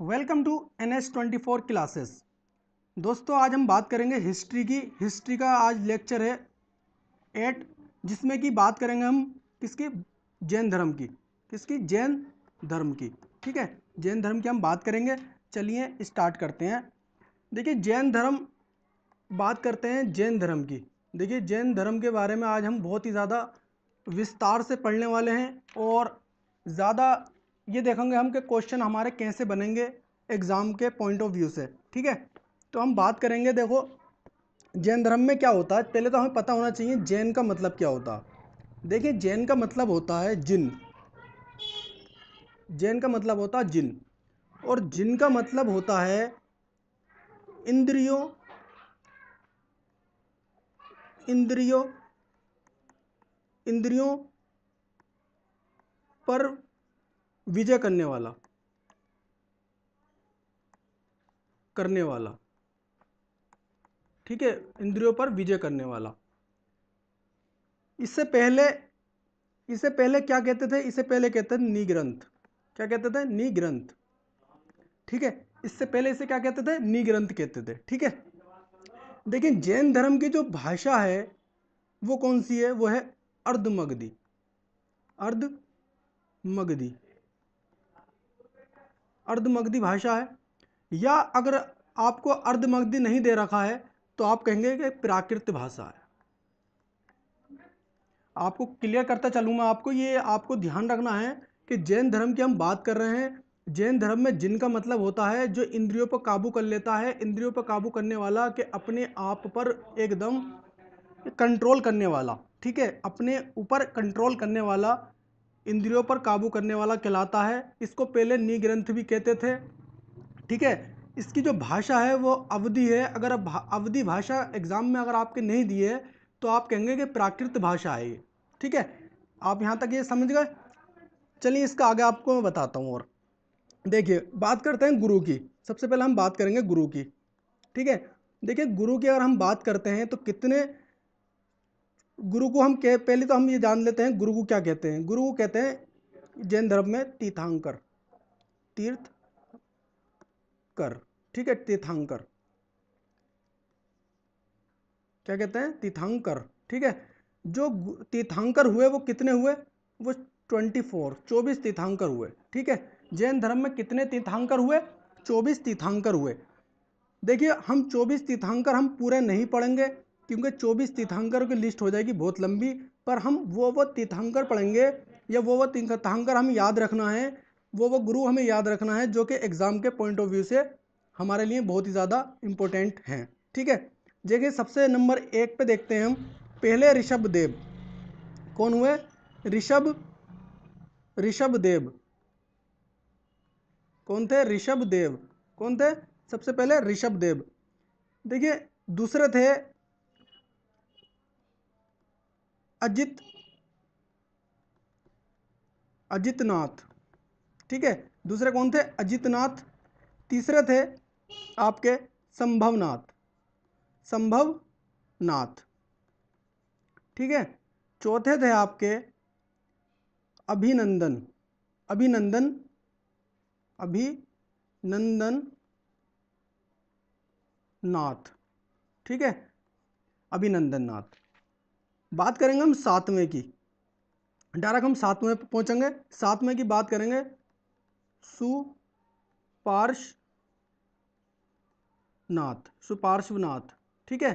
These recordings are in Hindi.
welcome to N S twenty four classes दोस्तों आज हम बात करेंगे हिस्ट्री की हिस्ट्री का आज लेक्चर है एट जिसमें कि बात करेंगे हम किसकी जैन धर्म की किसकी जैन धर्म की ठीक है जैन धर्म की हम बात करेंगे चलिए स्टार्ट करते हैं देखिए जैन धर्म बात करते हैं जैन धर्म की देखिए जैन धर्म के बारे में आज हम बहुत ही ज़्यादा विस्तार से पढ़ने वाले हैं और ज़्यादा ये देखेंगे हम कि क्वेश्चन हमारे कैसे बनेंगे एग्ज़ाम के पॉइंट ऑफ व्यू से ठीक है तो हम बात करेंगे देखो जैन धर्म में क्या होता है पहले तो हमें पता होना चाहिए जैन का मतलब क्या होता है देखिए जैन का मतलब होता है जिन जैन का मतलब होता है जिन और जिन का मतलब होता है इंद्रियों इंद्रियों इंद्रियों पर विजय करने वाला करने वाला ठीक है इंद्रियों पर विजय करने वाला इससे पहले इससे पहले क्या कहते थे इससे पहले कहते थे निग्रंथ क्या कहते थे निग्रंथ ठीक है इससे पहले इसे क्या कहते थे निग्रंथ कहते थे ठीक है लेकिन जैन धर्म की जो भाषा है वो कौन सी है वो है अर्धमगधी अर्धमगधी अर्धमगधी भाषा है या अगर आपको अर्धमगधी नहीं दे रखा है तो आप कहेंगे कि प्राकृत भाषा है आपको क्लियर करता चलूँगा आपको ये आपको ध्यान रखना है कि जैन धर्म की हम बात कर रहे हैं जैन धर्म में जिनका मतलब होता है जो इंद्रियों पर काबू कर लेता है इंद्रियों पर काबू करने वाला कि अपने आप पर एकदम कंट्रोल करने वाला ठीक है अपने ऊपर कंट्रोल करने वाला इंद्रियों पर काबू करने वाला कहलाता है इसको पहले नी ग्रंथ भी कहते थे ठीक है इसकी जो भाषा है वो अवधि है अगर अवधि भाषा एग्ज़ाम में अगर आपके नहीं दी है तो आप कहेंगे कि प्राकृत भाषा है ये ठीक है आप यहाँ तक ये समझ गए चलिए इसका आगे आपको मैं बताता हूँ और देखिए बात करते हैं गुरु की सबसे पहले हम बात करेंगे गुरु की ठीक है देखिए गुरु की अगर हम बात करते हैं तो कितने गुरु को हम कह पहले तो हम ये जान लेते हैं गुरु को क्या कहते हैं गुरु को कहते हैं जैन धर्म में तीर्थांकर तीर्थ कर ठीक है तीर्थांकर क्या कहते हैं तीर्थांकर ठीक है जो तीर्थांकर हुए वो कितने हुए वो ट्वेंटी फोर चौबीस तीर्थांकर हुए ठीक है जैन धर्म में कितने तीर्थांकर हुए चौबीस तीर्थांकर हुए देखिए हम चौबीस तीर्थांकर हम पूरे नहीं पढ़ेंगे क्योंकि 24 तीर्थंकर की लिस्ट हो जाएगी बहुत लंबी पर हम वो वो तीर्थंकर पढ़ेंगे या वो वो तीर्थंकर हमें याद रखना है वो वो गुरु हमें याद रखना है जो कि एग्ज़ाम के पॉइंट ऑफ व्यू से हमारे लिए बहुत ही ज़्यादा इम्पोर्टेंट हैं ठीक है देखिए सबसे नंबर एक पे देखते हैं हम पहले ऋषभ देव कौन हुए ऋषभ ऋषभ देव कौन थे ऋषभ देव कौन थे सबसे पहले ऋषभ देव देखिए दूसरे थे अजित अजितनाथ ठीक है दूसरे कौन थे अजितनाथ तीसरे थे आपके संभवनाथ नाथ ठीक है चौथे थे आपके अभिनंदन अभिनंदन अभिनंदन नाथ ठीक है अभिनंदन नाथ बात करेंगे हम सातवें की डायरेक्ट हम सातवें पर पहुँचेंगे सातवें की बात करेंगे सुपार्श नाथ सुपार्श्वनाथ ठीक है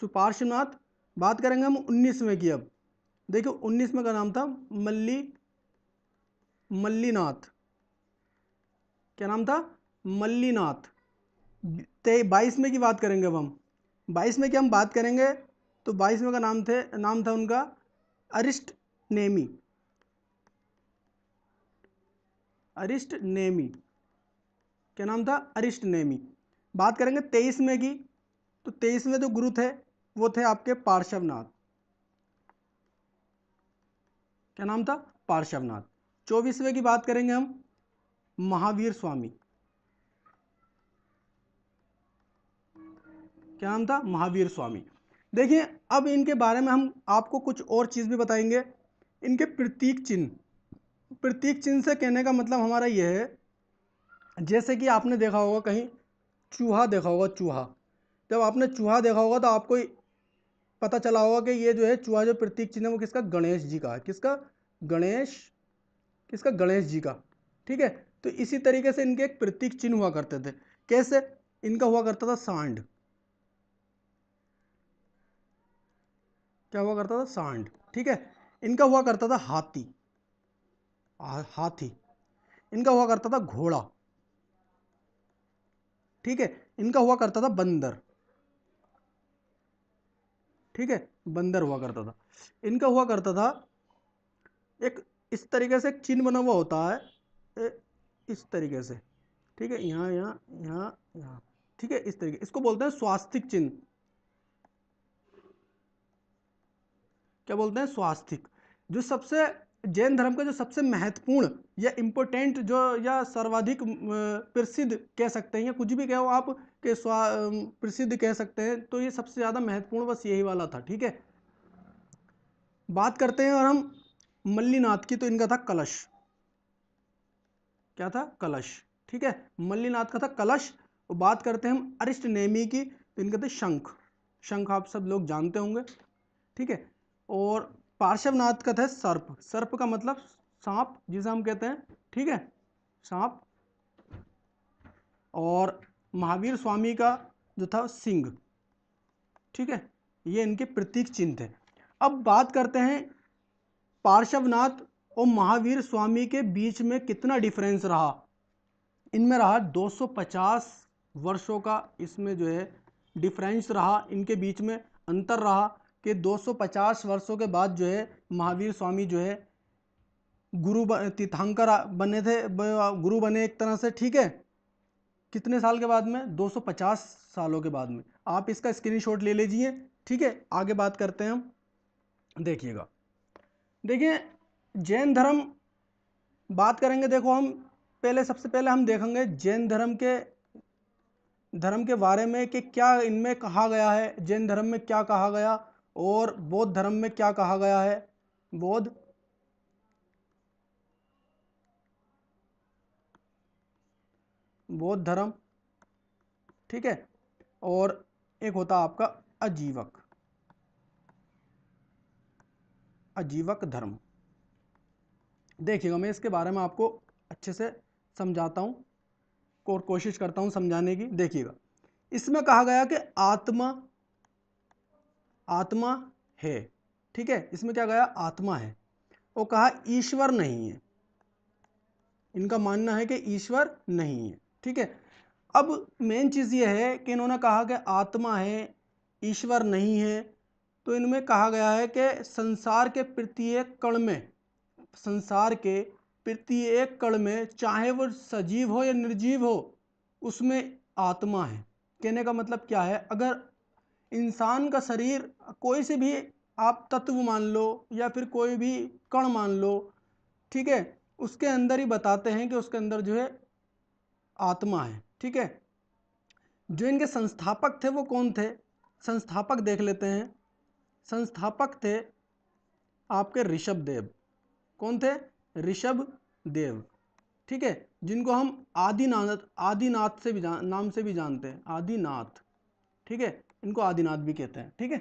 सुपार्श्वनाथ बात करेंगे हम उन्नीसवें की अब देखिए उन्नीसवें का नाम था मल्ली मल्लीनाथ क्या नाम था मल्लीनाथ बाईसवें की बात करेंगे अब हम बाईसवें की हम बात करेंगे तो बाईसवें का नाम थे नाम था उनका अरिस्ट नेमी अरिस्ट नेमी क्या नाम था अरिस्ट नेमी बात करेंगे तेईस में की तो तेईस में जो गुरु थे वो थे आपके पार्श्वनाथ क्या नाम था पार्श्वनाथ चौबीसवें की बात करेंगे हम महावीर स्वामी क्या नाम था महावीर स्वामी देखिए अब इनके बारे में हम आपको कुछ और चीज़ भी बताएंगे इनके प्रतीक चिन्ह प्रतीक चिन्ह से कहने का मतलब हमारा यह है जैसे कि आपने देखा होगा कहीं चूहा देखा होगा चूहा जब आपने चूहा देखा होगा तो आपको पता चला होगा कि ये जो है चूहा जो प्रतीक चिन्ह है वो किसका गणेश जी का है किसका गणेश किसका गणेश जी का ठीक है तो इसी तरीके से इनके एक प्रतीक चिन्ह हुआ करते थे कैसे इनका हुआ करता था सांड क्या हुआ करता था सांड ठीक है इनका हुआ करता था हाथी हाथी इनका हुआ करता था घोड़ा ठीक है इनका हुआ करता था बंदर ठीक है बंदर हुआ करता था इनका हुआ करता था एक इस तरीके से एक चिन्ह बना हुआ होता है इस तरीके से ठीक है यहाँ यहाँ यहाँ यहाँ ठीक है इस तरीके इसको बोलते हैं स्वास्थ्य चिन्ह क्या बोलते हैं स्वास्थिक जो सबसे जैन धर्म का जो सबसे महत्वपूर्ण या इम्पोर्टेंट जो या सर्वाधिक प्रसिद्ध कह सकते हैं या कुछ भी कहो आप के स्वा प्रसिद्ध कह सकते हैं तो ये सबसे ज़्यादा महत्वपूर्ण बस यही वाला था ठीक है बात करते हैं और हम मल्लीनाथ की तो इनका था कलश क्या था कलश ठीक है मल्लीनाथ का था कलश और बात करते हैं हम अरिष्ट नेमी की तो इनका थे शंख शंख आप सब लोग जानते होंगे ठीक है और पार्श्वनाथ का था सर्प सर्प का मतलब सांप जिसे हम कहते हैं ठीक है सांप और महावीर स्वामी का जो था सिंह ठीक है ये इनके प्रतीक चिन्ह थे अब बात करते हैं पार्श्वनाथ और महावीर स्वामी के बीच में कितना डिफरेंस रहा इनमें रहा 250 वर्षों का इसमें जो है डिफरेंस रहा इनके बीच में अंतर रहा कि 250 वर्षों के बाद जो है महावीर स्वामी जो है गुरु तीर्थंकर बने थे गुरु बने एक तरह से ठीक है कितने साल के बाद में 250 सालों के बाद में आप इसका स्क्रीनशॉट ले लीजिए ठीक है आगे बात करते हैं हम देखिएगा देखिए जैन धर्म बात करेंगे देखो हम पहले सबसे पहले हम देखेंगे जैन धर्म के धर्म के बारे में कि क्या इनमें कहा गया है जैन धर्म में क्या कहा गया और बौद्ध धर्म में क्या कहा गया है बौद्ध बौद्ध धर्म ठीक है और एक होता आपका अजीवक अजीवक धर्म देखिएगा मैं इसके बारे में आपको अच्छे से समझाता हूँ और कोशिश करता हूँ समझाने की देखिएगा इसमें कहा गया कि आत्मा आत्मा है ठीक है इसमें क्या गया आत्मा है वो कहा ईश्वर नहीं है इनका मानना है कि ईश्वर नहीं है ठीक है अब मेन चीज़ ये है कि इन्होंने कहा कि आत्मा है ईश्वर नहीं है तो इनमें कहा गया है कि संसार के प्रत्येक कण में संसार के प्रत्येक कण में चाहे वो सजीव हो या निर्जीव हो उसमें आत्मा है कहने का मतलब क्या है अगर इंसान का शरीर कोई से भी आप तत्व मान लो या फिर कोई भी कण मान लो ठीक है उसके अंदर ही बताते हैं कि उसके अंदर जो है आत्मा है ठीक है जो इनके संस्थापक थे वो कौन थे संस्थापक देख लेते हैं संस्थापक थे आपके ऋषभ देव कौन थे ऋषभ देव ठीक है जिनको हम आदिनाथ आदिनाथ से भी जान नाम से भी जानते हैं आदिनाथ ठीक है इनको आदिनाथ भी कहते हैं ठीक है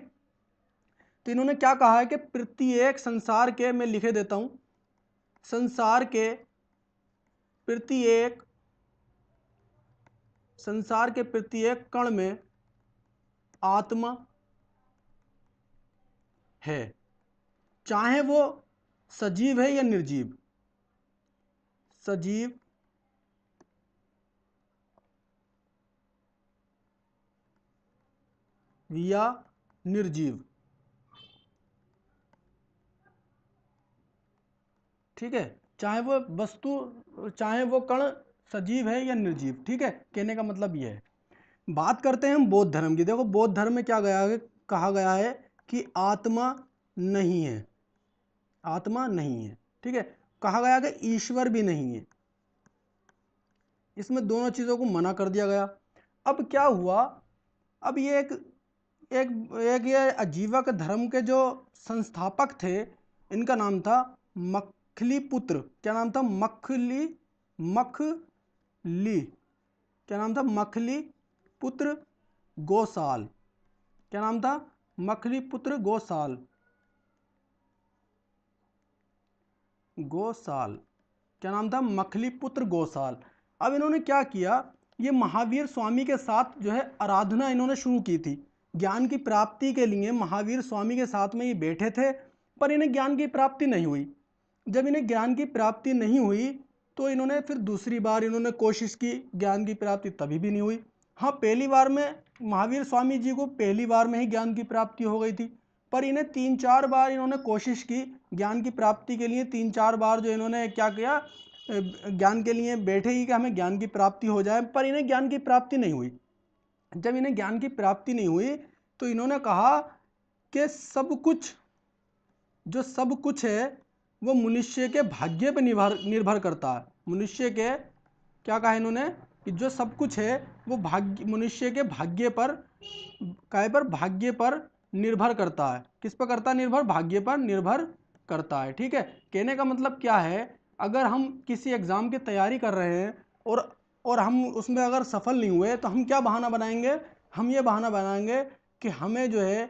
तो इन्होंने क्या कहा है कि प्रत्येक संसार के मैं लिखे देता हूं संसार के प्रत्येक संसार के प्रत्येक कण में आत्मा है चाहे वो सजीव है या निर्जीव सजीव या निर्जीव ठीक है चाहे वो वस्तु चाहे वो कण सजीव है या निर्जीव ठीक है कहने का मतलब ये है बात करते हैं हम बौद्ध धर्म की देखो बौद्ध धर्म में क्या गया है कहा गया है कि आत्मा नहीं है आत्मा नहीं है ठीक है कहा गया कि ईश्वर भी नहीं है इसमें दोनों चीज़ों को मना कर दिया गया अब क्या हुआ अब ये एक एक एक ये आजीवक धर्म के जो संस्थापक थे इनका नाम था मखली पुत्र क्या नाम था मखली मखली क्या नाम था मखली पुत्र गोसाल क्या नाम था मखली पुत्र गोसाल गोसाल क्या नाम था मखली पुत्र गोसाल अब इन्होंने क्या किया ये महावीर स्वामी के साथ जो है आराधना इन्होंने शुरू की थी ज्ञान की प्राप्ति के लिए महावीर स्वामी के साथ में ये बैठे थे पर इन्हें ज्ञान की प्राप्ति नहीं हुई जब इन्हें ज्ञान की प्राप्ति नहीं हुई तो इन्होंने फिर दूसरी बार इन्होंने कोशिश की ज्ञान की प्राप्ति तभी भी नहीं हुई हाँ पहली बार में महावीर स्वामी जी को पहली बार में ही ज्ञान की प्राप्ति हो गई थी पर इन्हें तीन चार बार इन्होंने कोशिश की ज्ञान की प्राप्ति के लिए तीन चार बार जो इन्होंने क्या किया ज्ञान के लिए बैठे ही कि हमें ज्ञान की प्राप्ति हो जाए पर इन्हें ज्ञान की प्राप्ति नहीं हुई जब इन्हें ज्ञान की प्राप्ति नहीं हुई तो इन्होंने कहा कि सब कुछ जो सब कुछ है वो मनुष्य के भाग्य पर निर्भर निर्भर करता है मनुष्य के क्या कहा इन्होंने कि जो सब कुछ है वो भाग्य मनुष्य के भाग्य पर काय पर भाग्य पर निर्भर करता है किस पर करता है निर्भर भाग्य पर निर्भर करता है ठीक है कहने का मतलब क्या है अगर हम किसी एग्ज़ाम की तैयारी कर रहे हैं और और हम उसमें अगर सफल नहीं हुए तो हम क्या बहाना बनाएंगे हम ये बहाना बनाएंगे कि हमें जो है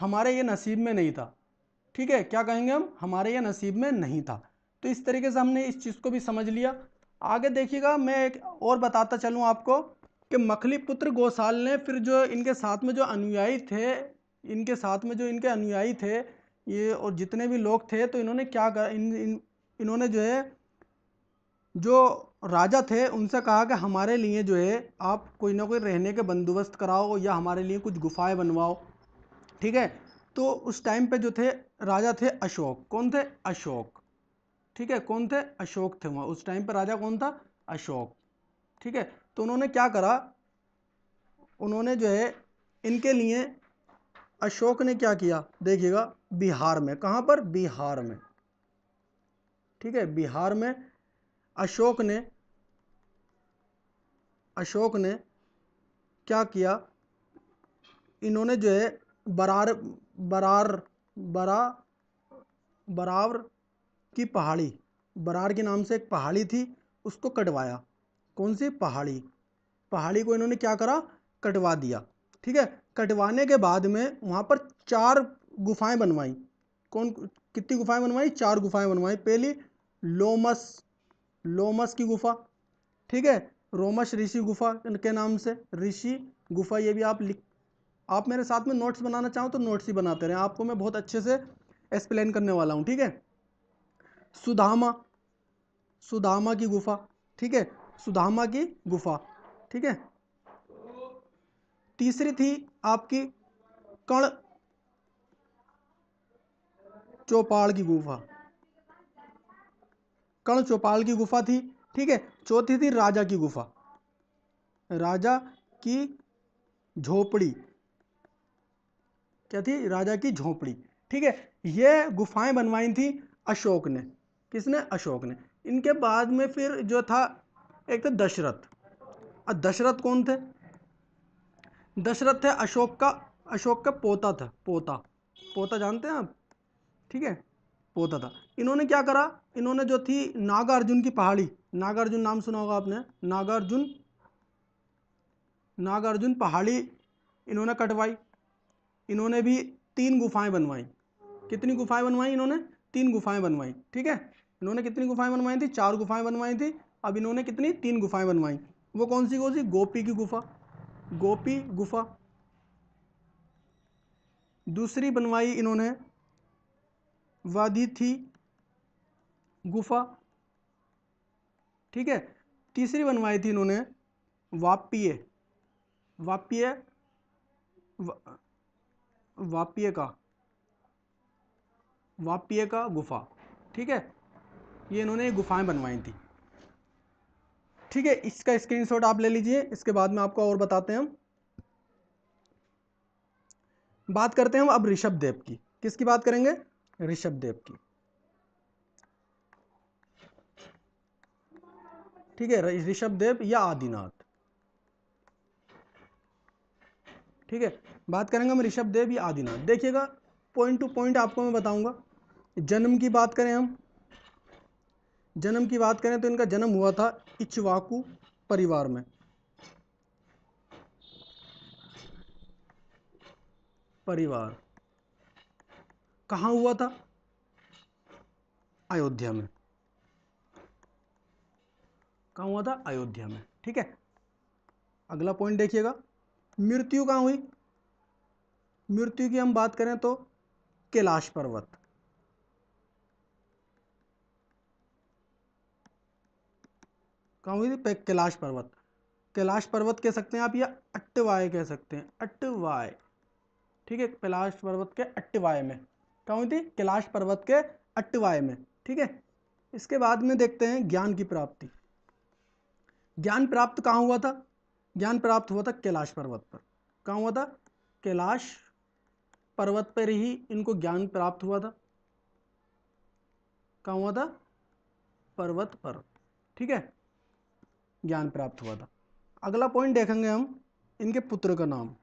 हमारे ये नसीब में नहीं था ठीक है क्या कहेंगे हम हमारे ये नसीब में नहीं था तो इस तरीके से हमने इस चीज़ को भी समझ लिया आगे देखिएगा मैं एक और बताता चलूँ आपको कि मखली पुत्र गोसाल ने फिर जो इनके साथ में जो अनुयायी थे इनके साथ में जो इनके अनुयायी थे ये और जितने भी लोग थे तो इन्होंने क्या कर इन, इन इन्होंने जो है जो राजा थे उनसे कहा कि हमारे लिए जो है आप कोई ना कोई रहने के बंदोबस्त कराओ या हमारे लिए कुछ गुफ़ाएँ बनवाओ ठीक है तो उस टाइम पे जो थे राजा थे अशोक कौन थे अशोक ठीक है कौन थे अशोक थे वहाँ उस टाइम पे राजा कौन था अशोक ठीक है तो उन्होंने क्या करा उन्होंने जो है इनके लिए अशोक ने क्या किया देखिएगा बिहार में कहाँ पर बिहार में ठीक है बिहार में अशोक ने अशोक ने क्या किया इन्होंने जो है बरार बरार बरा बरावर की पहाड़ी बरार के नाम से एक पहाड़ी थी उसको कटवाया कौन सी पहाड़ी पहाड़ी को इन्होंने क्या करा कटवा दिया ठीक है कटवाने के बाद में वहाँ पर चार गुफाएं बनवाई कौन कितनी गुफाएं बनवाई चार गुफाएं बनवाई पहली लोमस लोमस की गुफा ठीक है रोमस ऋषि गुफा के नाम से ऋषि गुफा ये भी आप लिख आप मेरे साथ में नोट्स बनाना चाहो तो नोट्स ही बनाते रहें आपको मैं बहुत अच्छे से एक्सप्लेन करने वाला हूँ ठीक है सुदामा सुदामा की गुफा ठीक है सुदामा की गुफा ठीक है तीसरी थी आपकी कण चौपाड़ की गुफा कर्ण चौपाल की गुफा थी ठीक है चौथी थी राजा की गुफा राजा की झोपड़ी क्या थी राजा की झोपड़ी ठीक है ये गुफाएं बनवाई थी अशोक ने किसने अशोक ने इनके बाद में फिर जो था एक तो दशरथ और दशरथ कौन थे दशरथ थे अशोक का अशोक का पोता था पोता पोता जानते हैं आप ठीक है पोता था इन्होंने क्या करा इन्होंने जो थी नागार्जुन की पहाड़ी नागार्जुन नाम सुना होगा आपने नागार्जुन नागार्जुन पहाड़ी इन्होंने कटवाई इन्होंने भी तीन गुफाएं बनवाई कितनी गुफाएं बनवाई इन्होंने तीन गुफाएं बनवाई ठीक है इन्होंने कितनी गुफाएं बनवाई थी चार गुफाएं बनवाई थी अब इन्होंने कितनी तीन गुफाएं बनवाई वो कौन सी कौन सी गोपी की गुफा गोपी गुफा दूसरी बनवाई इन्होंने वादी थी गुफा ठीक है तीसरी बनवाई थी इन्होंने वापिय वापिय वापिय का वापिय का गुफा ठीक है ये इन्होंने गुफाएं बनवाई थी ठीक है इसका स्क्रीनशॉट आप ले लीजिए इसके बाद में आपको और बताते हैं हम बात करते हैं हम अब ऋषभ देव की किसकी बात करेंगे ऋषभ देव की ठीक है ऋषभ देव या आदिनाथ ठीक है बात करेंगे हम ऋषभ देव या आदिनाथ देखिएगा पॉइंट टू पॉइंट आपको मैं बताऊंगा जन्म की बात करें हम जन्म की बात करें तो इनका जन्म हुआ था इचवाकू परिवार में परिवार कहाँ हुआ था अयोध्या में कहा हुआ था अयोध्या में ठीक है अगला पॉइंट देखिएगा मृत्यु कहाँ हुई मृत्यु की हम बात करें तो कैलाश पर्वत कहाँ हुई थी कैलाश पर्वत कैलाश पर्वत कह सकते हैं आप या अट्टवाय कह सकते हैं अट्टवाय ठीक है कैलाश पर्वत के अट्टवाय में क्या हुई थी कैलाश पर्वत के अट्टवाय में ठीक है इसके बाद में देखते हैं ज्ञान की प्राप्ति ज्ञान प्राप्त कहाँ हुआ था ज्ञान प्राप्त हुआ था कैलाश पर्वत पर कहाँ हुआ था कैलाश पर्वत पर ही इनको ज्ञान प्राप्त हुआ था कहाँ हुआ था पर्वत पर ठीक है ज्ञान प्राप्त हुआ था अगला पॉइंट देखेंगे हम इनके पुत्र का नाम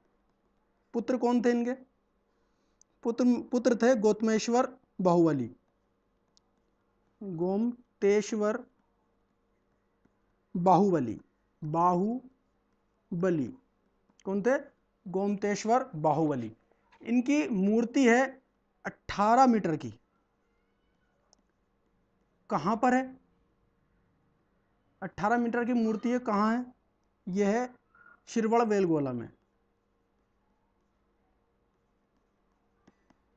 पुत्र कौन थे इनके पुत्र पुत्र थे गौतमेश्वर बाहुबली गोमतेश्वर बाहुबली बाहुबली कौन थे गोमतेश्वर बाहुबली इनकी मूर्ति है 18 मीटर की कहाँ पर है 18 मीटर की मूर्ति है कहां है यह है शिरवड़ वेलगोला में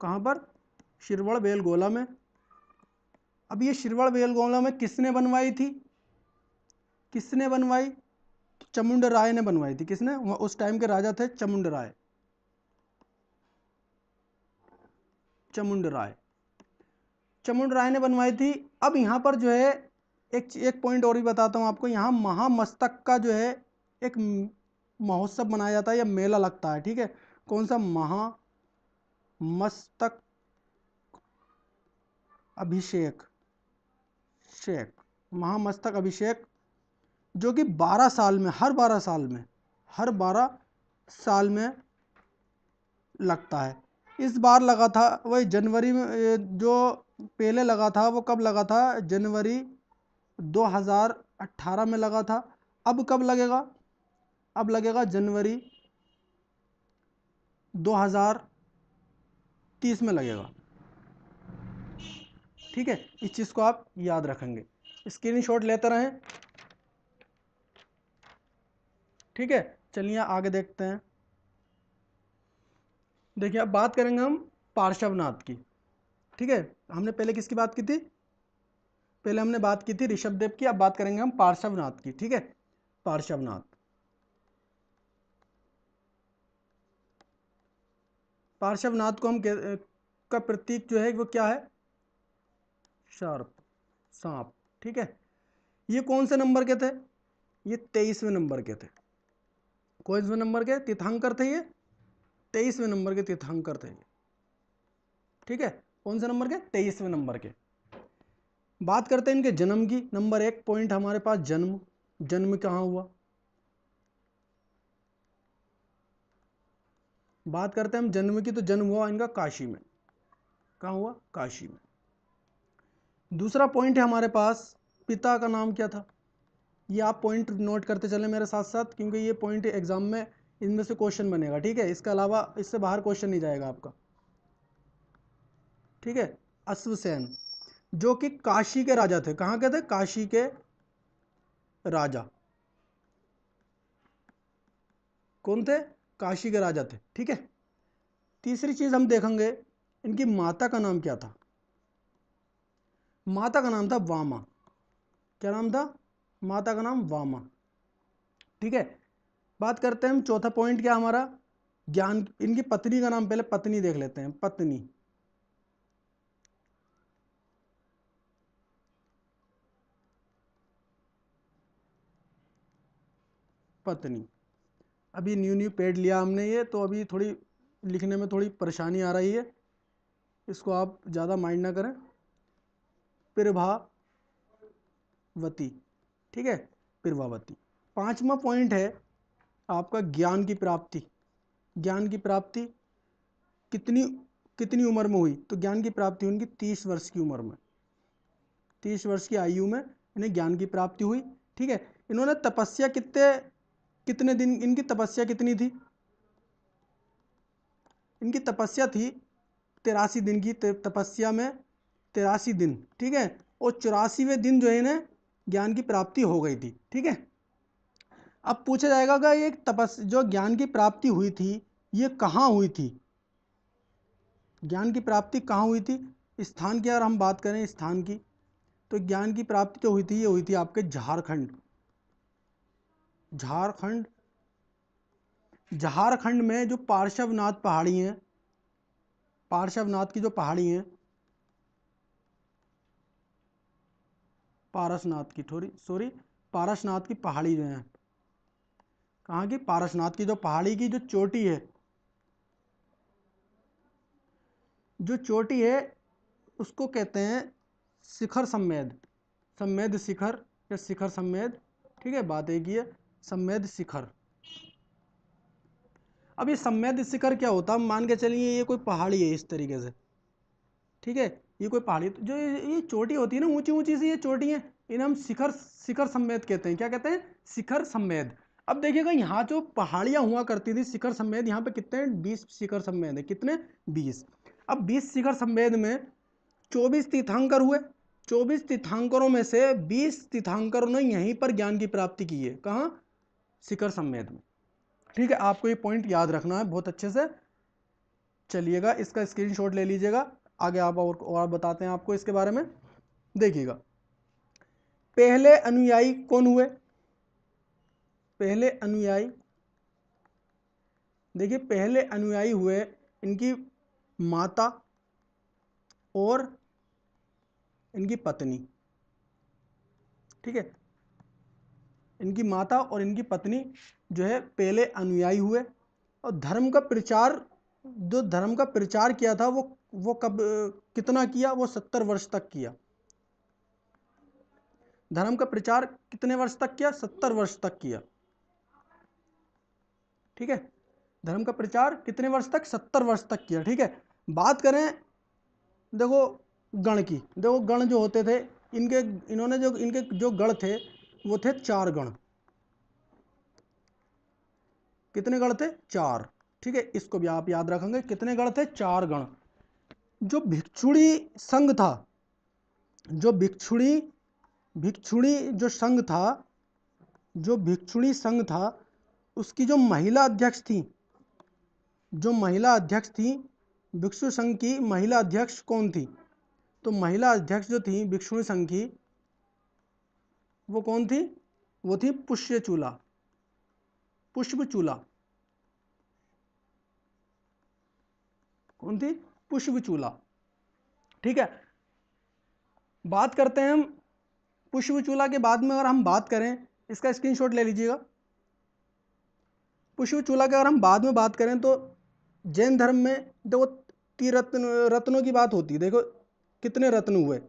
कहाँ पर शिरवण बेलगोला में अब ये शिरवण बेलगोला में किसने बनवाई थी किसने बनवाई तो चमुंड राय ने बनवाई थी किसने उस टाइम के राजा थे चमुंड राय चमुंड राय चमुंड राय ने बनवाई थी अब यहाँ पर जो है एक एक पॉइंट और भी बताता हूँ आपको यहाँ महामस्तक का जो है एक महोत्सव मनाया जाता है या मेला लगता है ठीक है कौन सा महा मस्तक अभिषेक शेख महामस्तक अभिषेक जो कि 12 साल में हर 12 साल में हर 12 साल में लगता है इस बार लगा था वही जनवरी में जो पहले लगा था वो कब लगा था जनवरी 2018 में लगा था अब कब लगेगा अब लगेगा जनवरी तीस में लगेगा ठीक है इस चीज़ को आप याद रखेंगे स्क्रीनशॉट लेते रहें ठीक है चलिए आगे देखते हैं देखिए अब बात करेंगे हम पार्श्वनाथ की ठीक है हमने पहले किसकी बात की थी पहले हमने बात की थी ऋषभदेव की अब बात करेंगे हम पार्श्वनाथ की ठीक है पार्श्वनाथ पार्श्वनाथ को हम का प्रतीक जो है वो क्या है शार्प सांप ठीक है ये कौन से नंबर के थे ये तेईसवें नंबर के थे कौन से नंबर के तीर्थांकर थे ये तेईसवें नंबर के तीर्थांकर थे ये ठीक है कौन से नंबर के तेईसवें नंबर के बात करते हैं इनके जन्म की नंबर एक पॉइंट हमारे पास जन्म जन्म कहाँ हुआ बात करते हैं हम जन्म की तो जन्म हुआ इनका काशी में कहाँ हुआ काशी में दूसरा पॉइंट है हमारे पास पिता का नाम क्या था ये आप पॉइंट नोट करते चले मेरे साथ साथ क्योंकि ये पॉइंट एग्जाम में इनमें से क्वेश्चन बनेगा ठीक है इसके अलावा इससे बाहर क्वेश्चन नहीं जाएगा आपका ठीक है अश्वसेन जो कि काशी के राजा थे कहाँ के थे काशी के राजा कौन थे काशी के राजा थे ठीक है तीसरी चीज़ हम देखेंगे इनकी माता का नाम क्या था माता का नाम था वामा क्या नाम था माता का नाम वामा ठीक है बात करते हैं हम चौथा पॉइंट क्या हमारा ज्ञान इनकी पत्नी का नाम पहले पत्नी देख लेते हैं पत्नी पत्नी अभी न्यू न्यू पेड लिया हमने ये तो अभी थोड़ी लिखने में थोड़ी परेशानी आ रही है इसको आप ज़्यादा माइंड ना करें प्रभावती ठीक है प्रभावती पांचवा पॉइंट है आपका ज्ञान की प्राप्ति ज्ञान की प्राप्ति कितनी कितनी उम्र में हुई तो ज्ञान की प्राप्ति उनकी तीस वर्ष की उम्र में तीस वर्ष की आयु में इन्हें ज्ञान की प्राप्ति हुई ठीक है इन्होंने तपस्या कितने कितने दिन इनकी तपस्या कितनी थी इनकी तपस्या थी तिरासी दिन की तपस्या में तिरासी दिन ठीक है और चौरासीवें दिन जो है इन्हें ज्ञान की प्राप्ति हो गई थी ठीक है अब पूछा जाएगा कि एक तपस जो ज्ञान की प्राप्ति हुई थी ये कहाँ हुई थी ज्ञान की प्राप्ति कहाँ हुई थी स्थान की अगर हम बात करें स्थान की तो ज्ञान की प्राप्ति जो हुई थी ये हुई थी आपके झारखंड झारखंड झारखंड में जो पार्श्वनाथ पहाड़ी हैं पार्श्वनाथ की जो पहाड़ी हैं पारसनाथ की थोड़ी सॉरी पारसनाथ की पहाड़ी जो है कहाँ की पारसनाथ की जो पहाड़ी की जो चोटी है जो चोटी है उसको कहते हैं शिखर सम्मेद सम्मेद शिखर या शिखर सम्मेद ठीक है बात एक ही है सम्मेद शिखर अब ये सम्मेद शिखर क्या होता है मान के चलिए ये कोई पहाड़ी है इस तरीके से ठीक है ये कोई पहाड़ी जो ये चोटी होती है ना ऊंची ऊंची सी ये चोटी है इन्हें हम शिखर शिखर सम्मेद कहते हैं क्या कहते हैं शिखर सम्मेद अब देखिएगा यहाँ जो पहाड़ियाँ हुआ करती थी शिखर सम्मेद यहाँ पे कितने बीस शिखर सम्मेद है कितने बीस अब बीस शिखर सम्मेद में चौबीस तीर्थांकर हुए चौबीस तीर्थांकरों में से बीस तीर्थांकरों ने यहीं पर ज्ञान की प्राप्ति की है कहाँ शिखर सम्मेद में ठीक है आपको ये पॉइंट याद रखना है बहुत अच्छे से चलिएगा इसका स्क्रीन ले लीजिएगा आगे आप और और बताते हैं आपको इसके बारे में देखिएगा पहले अनुयायी कौन हुए पहले अनुयायी देखिए पहले अनुयायी हुए इनकी माता और इनकी पत्नी ठीक है इनकी माता और इनकी पत्नी जो है पहले अनुयायी हुए और धर्म का प्रचार जो धर्म का प्रचार किया था वो वो कब कितना किया वो सत्तर वर्ष तक किया धर्म का प्रचार कितने वर्ष तक किया सत्तर वर्ष तक किया ठीक है धर्म का प्रचार कितने वर्ष तक सत्तर वर्ष तक किया ठीक है बात करें देखो गण की देखो गण जो होते थे इनके इन्होंने जो इनके जो गण थे वो थे चार गण कितने गण थे चार ठीक है इसको भी आप याद रखेंगे कितने गण थे चार गण जो भिक्षुड़ी संघ था जो भिक्षुड़ी भिक्षुड़ी जो संघ था जो भिक्षुणी संघ था उसकी जो महिला अध्यक्ष थी जो महिला अध्यक्ष थी भिक्षु संघ की महिला अध्यक्ष कौन थी तो महिला अध्यक्ष जो थी भिक्षुणी संघ की वो कौन थी वो थी पुष्य चूला पुष्प चूला कौन थी पुष्प चूला ठीक है बात करते हैं हम पुष्प चूला के बाद में अगर हम बात करें इसका स्क्रीनशॉट ले लीजिएगा पुष्प चूला के अगर हम बाद में बात करें तो जैन धर्म में देखो तीरत्न रत्नों की बात होती है देखो कितने रत्न हुए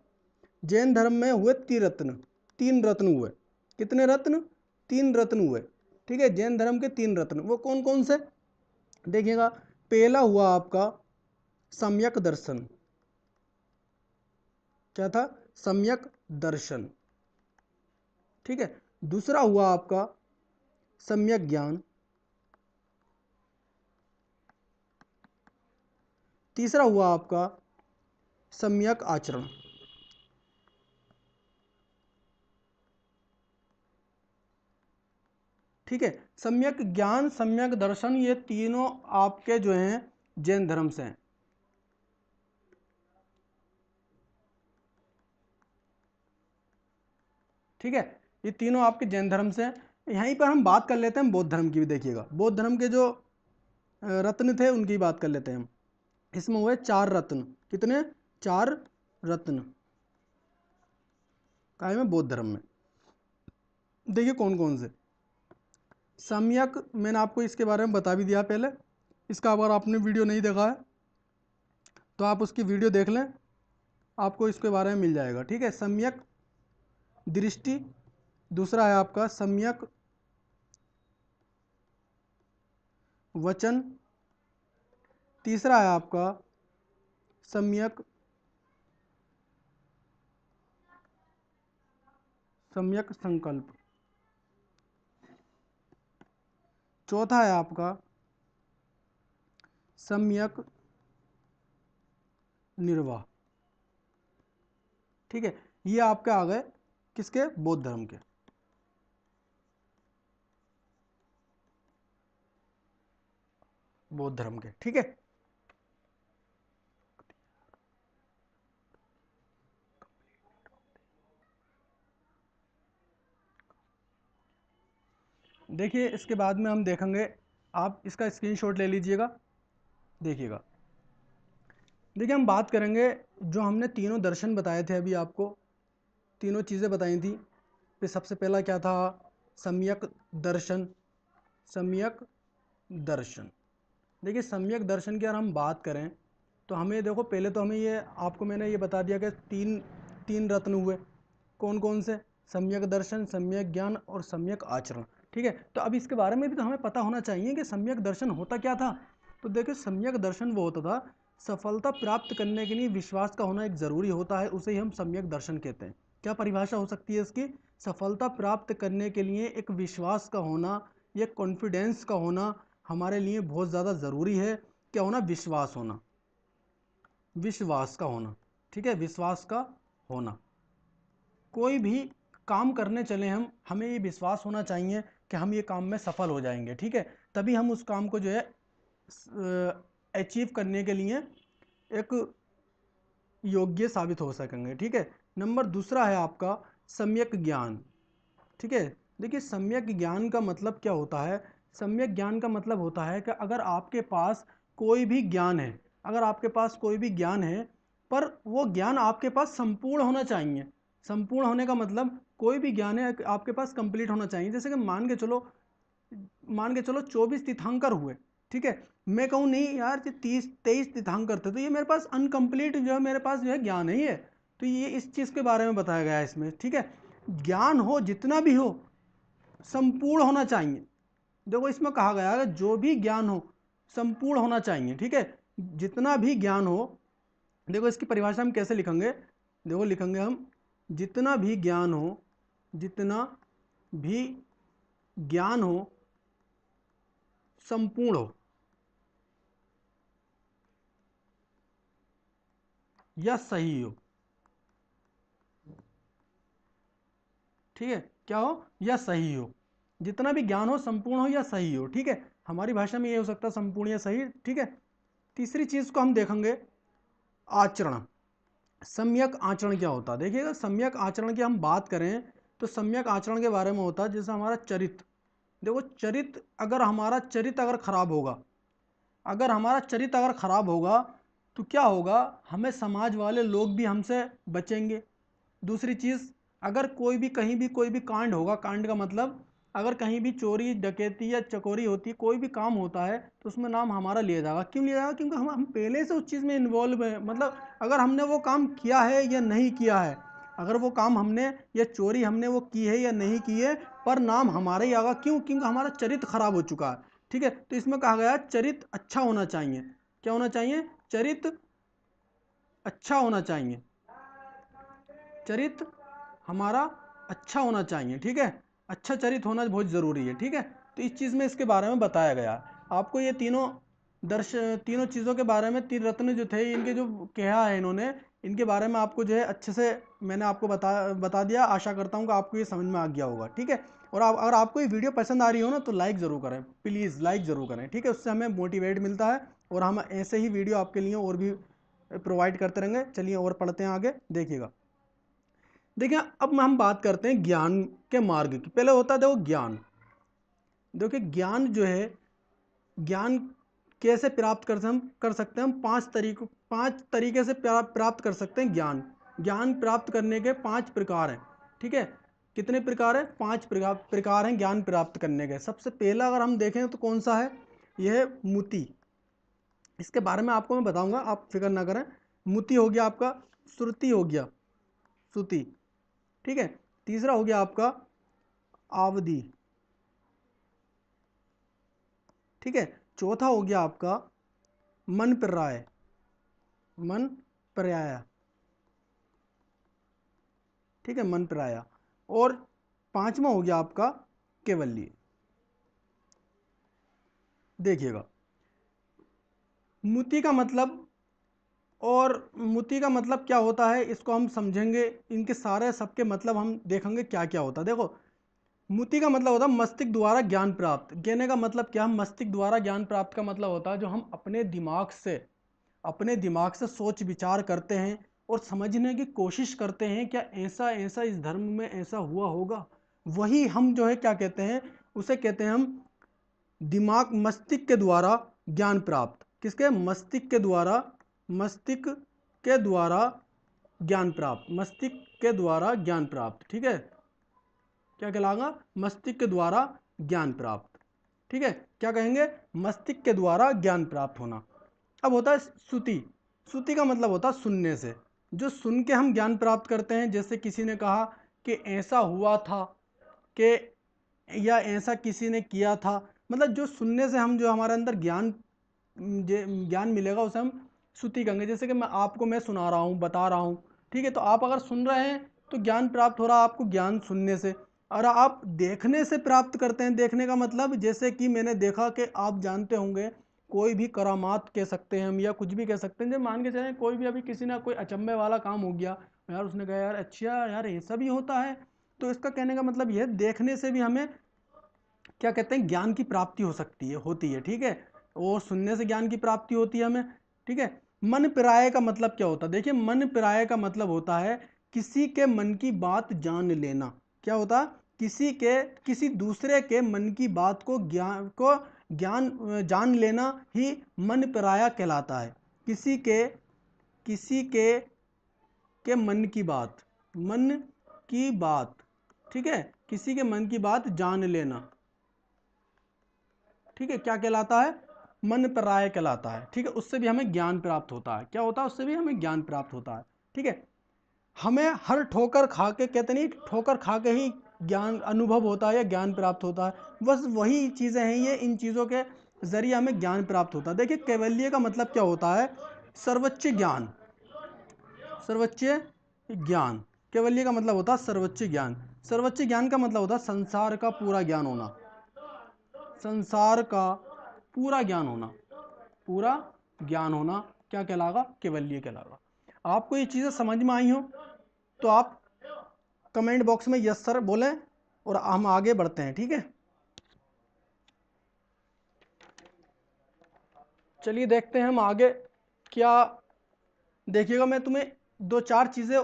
जैन धर्म में हुए तीरत्न तीन रत्न हुए कितने रत्न तीन रत्न हुए ठीक है जैन धर्म के तीन रत्न वो कौन कौन से देखिएगा पहला हुआ आपका सम्यक दर्शन क्या था सम्यक दर्शन ठीक है दूसरा हुआ आपका सम्यक ज्ञान तीसरा हुआ आपका सम्यक आचरण ठीक है सम्यक ज्ञान सम्यक दर्शन ये तीनों आपके जो हैं जैन धर्म से हैं ठीक है ये तीनों आपके जैन धर्म से हैं यहीं पर हम बात कर लेते हैं बौद्ध धर्म की भी देखिएगा बौद्ध धर्म के जो रत्न थे उनकी बात कर लेते हैं हम इसमें हुए चार रत्न कितने चार रत्न काय में बौद्ध धर्म में देखिए कौन कौन से सम्यक मैंने आपको इसके बारे में बता भी दिया पहले इसका अगर आपने वीडियो नहीं देखा है तो आप उसकी वीडियो देख लें आपको इसके बारे में मिल जाएगा ठीक है सम्यक दृष्टि दूसरा है आपका सम्यक वचन तीसरा है आपका सम्यक सम्यक संकल्प चौथा है आपका सम्यक निर्वाह ठीक है ये आपके आ गए किसके बौद्ध धर्म के बौद्ध धर्म के ठीक है देखिए इसके बाद में हम देखेंगे आप इसका स्क्रीनशॉट ले लीजिएगा देखिएगा देखिए हम बात करेंगे जो हमने तीनों दर्शन बताए थे अभी आपको तीनों चीज़ें बताई थी फिर सबसे पहला क्या था सम्यक दर्शन सम्यक दर्शन देखिए सम्यक दर्शन की अगर हम बात करें तो हमें देखो पहले तो हमें ये आपको मैंने ये बता दिया कि तीन तीन रत्न हुए कौन कौन से सम्यक दर्शन सम्यक ज्ञान और सम्यक आचरण ठीक है तो अब इसके बारे में भी तो हमें पता होना चाहिए कि सम्यक दर्शन होता क्या था तो देखिए सम्यक दर्शन वो होता था सफलता प्राप्त करने के लिए विश्वास का होना एक ज़रूरी होता है उसे ही हम सम्यक दर्शन कहते हैं क्या परिभाषा हो सकती है इसकी सफलता प्राप्त करने के लिए एक विश्वास का होना या कॉन्फिडेंस का होना हमारे लिए बहुत ज़्यादा ज़रूरी है क्या होना विश्वास होना विश्वास का होना ठीक है विश्वास का होना कोई भी काम करने चले हम हमें ये विश्वास होना चाहिए कि हम ये काम में सफल हो जाएंगे ठीक है तभी हम उस काम को जो है अचीव करने के लिए एक योग्य साबित हो सकेंगे ठीक है नंबर दूसरा है आपका सम्यक ज्ञान ठीक है देखिए सम्यक ज्ञान का मतलब क्या होता है सम्यक ज्ञान का मतलब होता है कि अगर आपके पास कोई भी ज्ञान है अगर आपके पास कोई भी ज्ञान है पर वो ज्ञान आपके पास संपूर्ण होना चाहिए संपूर्ण होने का मतलब कोई भी ज्ञान है आपके पास कंप्लीट होना चाहिए जैसे कि मान के चलो मान के चलो चौबीस तीर्थांकर हुए ठीक है मैं कहूँ नहीं यार ये तीस तेईस तिथांकर थे तो ये मेरे पास अनकम्प्लीट जो है मेरे पास जो है ज्ञान नहीं है तो ये इस चीज़ के बारे में बताया गया है इसमें ठीक है ज्ञान हो जितना भी हो संपूर्ण होना चाहिए देखो इसमें कहा गया है जो भी ज्ञान हो संपूर्ण होना चाहिए ठीक है जितना भी ज्ञान हो देखो इसकी परिभाषा हम कैसे लिखेंगे देखो लिखेंगे हम जितना भी ज्ञान हो जितना भी ज्ञान हो संपूर्ण हो या सही हो ठीक है क्या हो या सही हो जितना भी ज्ञान हो संपूर्ण हो या सही हो ठीक है हमारी भाषा में ये हो सकता है संपूर्ण या सही ठीक है तीसरी चीज को हम देखेंगे आचरण सम्यक आचरण क्या होता है देखिएगा सम्यक आचरण की हम बात करें तो सम्यक आचरण के बारे में होता है जैसे हमारा चरित्र देखो चरित्र अगर हमारा चरित्र अगर खराब होगा अगर हमारा चरित्र अगर खराब होगा तो क्या होगा हमें समाज वाले लोग भी हमसे बचेंगे दूसरी चीज़ अगर कोई भी कहीं भी कोई भी कांड होगा कांड का मतलब अगर कहीं भी चोरी डकैती या चकोरी होती कोई भी काम होता है तो उसमें नाम हमारा लिया जाएगा क्यों लिया जाएगा क्योंकि हम हम पहले से उस चीज़ में इन्वॉल्व हैं मतलब अगर हमने वो काम किया है या नहीं किया है अगर वो काम हमने या चोरी हमने वो की है या नहीं की है पर नाम हमारा ही आगा क्यों क्योंकि हमारा चरित्र खराब हो चुका है ठीक है तो इसमें कहा गया चरित्र अच्छा होना चाहिए क्या होना चाहिए चरित्र अच्छा होना चाहिए चरित्र हमारा अच्छा होना चाहिए ठीक है अच्छा चरित्र होना बहुत ज़रूरी है ठीक है तो इस चीज़ में इसके बारे में बताया गया आपको ये तीनों दर्श तीनों चीज़ों के बारे में तीन रत्न जो थे इनके जो कहा है इन्होंने इनके बारे में आपको जो है अच्छे से मैंने आपको बता बता दिया आशा करता हूँ कि आपको ये समझ में आ गया होगा ठीक है और आप अगर आपको ये वीडियो पसंद आ रही हो ना तो लाइक ज़रूर करें प्लीज़ लाइक ज़रूर करें ठीक है उससे हमें मोटिवेट मिलता है और हम ऐसे ही वीडियो आपके लिए और भी प्रोवाइड करते रहेंगे चलिए और पढ़ते हैं आगे देखिएगा देखिए अब हम बात करते हैं ज्ञान के मार्ग की पहले होता था वो ज्ञान देखिए ज्ञान जो है ज्ञान कैसे प्राप्त कर हम कर सकते हैं हम पाँच तरीकों पांच तरीके से प्राप्त कर सकते हैं ज्ञान ज्ञान प्राप्त करने के पांच प्रकार हैं ठीक है कितने प्रकार हैं पांच प्रकार हैं ज्ञान प्राप्त करने के सबसे पहला अगर हम देखें तो कौन सा है यह मुति इसके बारे में आपको मैं बताऊंगा आप फिक्र ना करें मुति हो गया आपका श्रुति हो गया श्रुति ठीक है तीसरा हो गया आपका आवधि ठीक है चौथा हो गया आपका मन पर राय मन पर्याया ठीक है मन प्राया और पांचवा हो गया आपका केवल्य देखिएगा मुति का मतलब और मुति का मतलब क्या होता है इसको हम समझेंगे इनके सारे सबके मतलब हम देखेंगे क्या क्या होता है देखो मुति का मतलब होता है मस्तिष्क द्वारा ज्ञान प्राप्त कहने का मतलब क्या मस्तिष्क द्वारा ज्ञान प्राप्त का मतलब होता है जो हम अपने दिमाग से अपने दिमाग से सोच विचार करते हैं और समझने की कोशिश करते हैं क्या ऐसा ऐसा इस धर्म में ऐसा हुआ होगा वही हम जो है क्या कहते हैं उसे कहते हैं हम दिमाग मस्तिष्क के द्वारा ज्ञान प्राप्त किसके मस्तिष्क के द्वारा मस्तिष्क के द्वारा ज्ञान प्राप्त मस्तिष्क के द्वारा ज्ञान प्राप्त ठीक है क्या कहलाएगा मस्तिष्क के द्वारा ज्ञान प्राप्त ठीक है क्या कहेंगे मस्तिष्क के द्वारा ज्ञान प्राप्त होना अब होता है सुति सुति का मतलब होता है सुनने से जो सुन के हम ज्ञान प्राप्त करते हैं जैसे किसी ने कहा कि ऐसा हुआ था कि या ऐसा किसी ने किया था मतलब जो सुनने से हम जो हमारे अंदर ज्ञान ज्ञान मिलेगा उसे हम सुति कहेंगे जैसे कि मैं आपको मैं सुना रहा हूँ बता रहा हूँ ठीक है तो आप अगर सुन रहे हैं तो ज्ञान प्राप्त हो रहा है आपको ज्ञान सुनने से और आप देखने से प्राप्त करते हैं देखने का मतलब जैसे कि मैंने देखा कि आप जानते होंगे कोई भी करामात कह सकते हैं हम या कुछ भी कह सकते हैं जब मान के चले कोई भी अभी किसी ना कोई अचंभे वाला काम हो गया यार उसने कहा यार अच्छा यार ऐसा भी होता है तो इसका कहने का मतलब यह देखने से भी हमें क्या कहते हैं ज्ञान की प्राप्ति हो सकती है होती है ठीक है और सुनने से ज्ञान की प्राप्ति होती है हमें ठीक है मन पिराय का मतलब क्या होता है देखिए मन पिराय का मतलब होता है किसी के मन की बात जान लेना क्या होता किसी के किसी दूसरे के मन की बात को ज्ञान को ज्ञान जान लेना ही मन पराया कहलाता है किसी के किसी के के मन की बात मन की बात ठीक है किसी के मन की बात जान लेना ठीक है क्या कहलाता है मन पराय कहलाता है ठीक है उससे भी हमें ज्ञान प्राप्त होता है क्या होता है उससे भी हमें ज्ञान प्राप्त होता है ठीक है हमें हर ठोकर खा के कहते नहीं ठोकर खा के ही ज्ञान अनुभव होता है या ज्ञान प्राप्त होता है बस वही चीज़ें हैं ये इन चीज़ों के ज़रिए हमें ज्ञान प्राप्त होता है देखिए कैवल्य का मतलब क्या होता है सर्वोच्च ज्ञान सर्वोच्च ज्ञान कैवल्य का मतलब होता है सर्वोच्च ज्ञान सर्वोच्च ज्ञान का मतलब होता है संसार का पूरा ज्ञान होना संसार का पूरा ज्ञान होना पूरा ज्ञान होना क्या कहलागा केवल्य कहलागा आपको ये चीज़ें समझ में आई हो तो आप कमेंट बॉक्स में यस सर बोलें और हम आगे बढ़ते हैं ठीक है चलिए देखते हैं हम आगे क्या देखिएगा मैं तुम्हें दो चार चीज़ें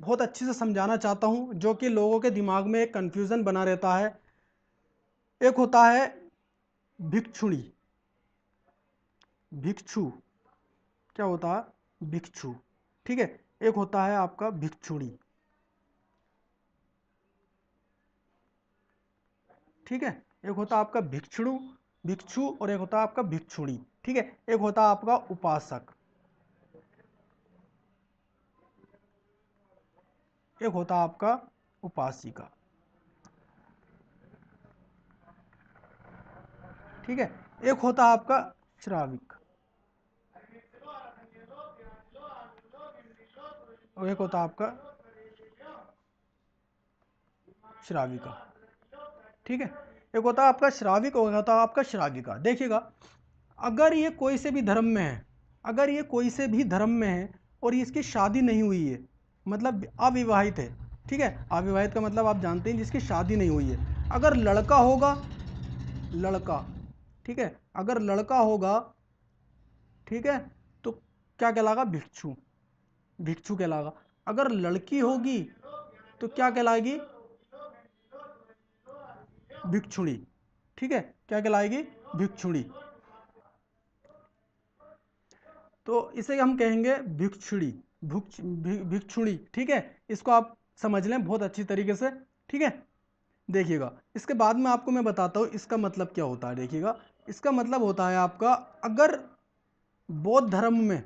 बहुत अच्छे से समझाना चाहता हूँ जो कि लोगों के दिमाग में एक कन्फ्यूज़न बना रहता है एक होता है भिक्षुणी भिक्षु क्या होता है भिक्षु ठीक है एक होता है आपका भिक्षुणी ठीक है एक होता आपका भिक्षुणु भिक्षु और एक होता आपका भिक्षुणी ठीक है एक होता आपका उपासक एक होता आपका उपासिका ठीक है एक होता आपका श्राविक और एक होता आपका श्राविका ठीक है एक होता है आपका श्राविक और होता है आपका श्राविका देखिएगा अगर ये कोई से भी धर्म में है अगर ये कोई से भी धर्म में है और इसकी शादी नहीं हुई है मतलब अविवाहित है ठीक है अविवाहित का मतलब आप जानते हैं जिसकी शादी नहीं हुई है अगर लड़का होगा लड़का ठीक है अगर लड़का होगा ठीक है तो क्या कहलाएगा भिक्षु भिक्षु कहलाएगा अगर लड़की होगी तो क्या कहलाएगी भिक्षुणी ठीक है क्या कहलाएगी भिक्षुणी तो इसे हम कहेंगे भिक्षुड़ी भिक्षुड़ी ठीक है इसको आप समझ लें बहुत अच्छी तरीके से ठीक है देखिएगा इसके बाद में आपको मैं बताता हूँ इसका मतलब क्या होता है देखिएगा इसका मतलब होता है आपका अगर बौद्ध धर्म में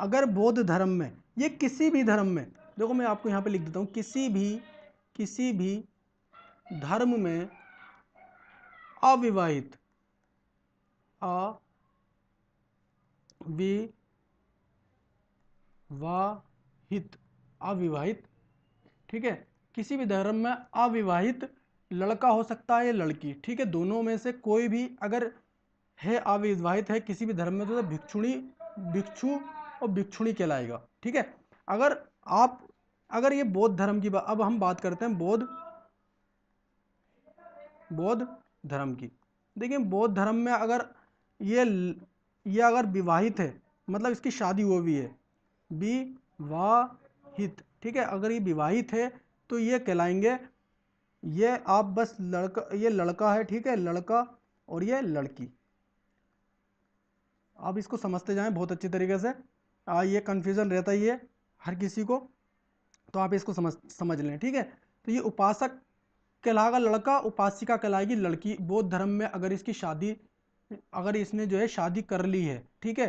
अगर बौद्ध धर्म में ये किसी भी धर्म में देखो मैं आपको यहाँ पे लिख देता हूँ किसी भी किसी भी धर्म में अविवाहित अविवाहित अविवाहित ठीक है किसी भी धर्म में अविवाहित लड़का हो सकता है या लड़की ठीक है दोनों में से कोई भी अगर है अविवाहित है किसी भी धर्म में तो भिक्षुणी भिक्षु और भिक्षुणी कहलाएगा ठीक है अगर आप अगर ये बौद्ध धर्म की बात अब हम बात करते हैं बौद्ध बौद्ध धर्म की देखिए बौद्ध धर्म में अगर ये ये अगर विवाहित है मतलब इसकी शादी हुई भी है विवाहित ठीक है अगर ये विवाहित है तो ये कहलाएंगे ये आप बस लड़का ये लड़का है ठीक है लड़का और ये लड़की आप इसको समझते जाएं बहुत अच्छी तरीके से आ, ये कन्फ्यूज़न रहता ही है हर किसी को तो आप इसको समझ समझ लें ठीक है तो ये उपासक कहलाएगा लड़का उपासिका कहलाएगी लड़की बौद्ध धर्म में अगर इसकी शादी अगर इसने जो है शादी कर ली है ठीक है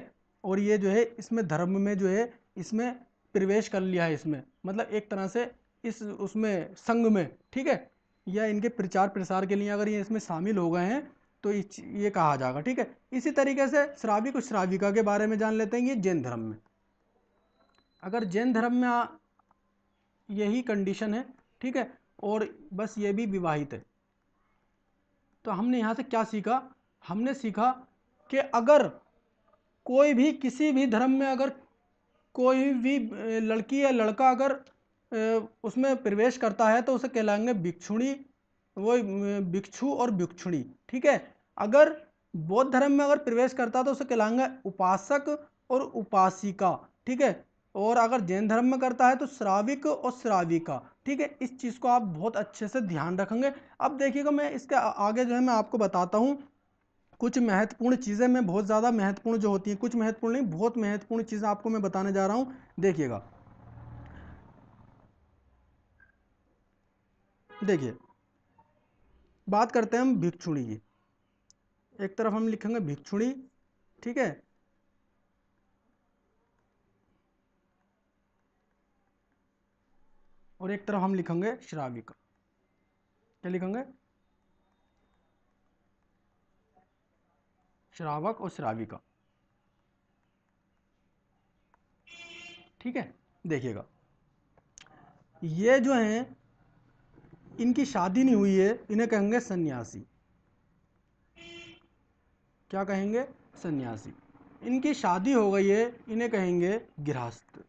और ये जो है इसमें धर्म में जो है इसमें प्रवेश कर लिया है इसमें मतलब एक तरह से इस उसमें संघ में ठीक है या इनके प्रचार प्रसार के लिए अगर ये इसमें शामिल हो गए हैं तो ये कहा जाएगा ठीक है इसी तरीके से श्राविक और श्राविका के बारे में जान लेते हैं ये जैन धर्म में अगर जैन धर्म में यही कंडीशन है ठीक है और बस ये भी विवाहित है तो हमने यहाँ से क्या सीखा हमने सीखा कि अगर कोई भी किसी भी धर्म में अगर कोई भी लड़की या लड़का अगर उसमें प्रवेश करता है तो उसे कहलाएंगे भिक्षुणी वो भिक्षु और भिक्षुणी ठीक है अगर बौद्ध धर्म में अगर प्रवेश करता है तो उसे कहलाएंगे उपासक और उपासिका ठीक है और अगर जैन धर्म में करता है तो श्राविक और श्राविका ठीक है इस चीज़ को आप बहुत अच्छे से ध्यान रखेंगे अब देखिएगा मैं इसके आगे जो है मैं आपको बताता हूँ कुछ महत्वपूर्ण चीज़ें मैं बहुत ज़्यादा महत्वपूर्ण जो होती हैं कुछ महत्वपूर्ण नहीं बहुत महत्वपूर्ण चीज़ें आपको मैं बताने जा रहा हूँ देखिएगा देखिए बात करते हैं हम भिक्षुणी की एक तरफ हम लिखेंगे भिक्षुणी ठीक है और एक तरफ हम लिखेंगे श्राविक क्या लिखेंगे श्रावक और श्राविका ठीक है देखिएगा ये जो हैं इनकी शादी नहीं हुई है इन्हें कहेंगे सन्यासी क्या कहेंगे सन्यासी इनकी शादी हो गई है इन्हें कहेंगे गृहस्थ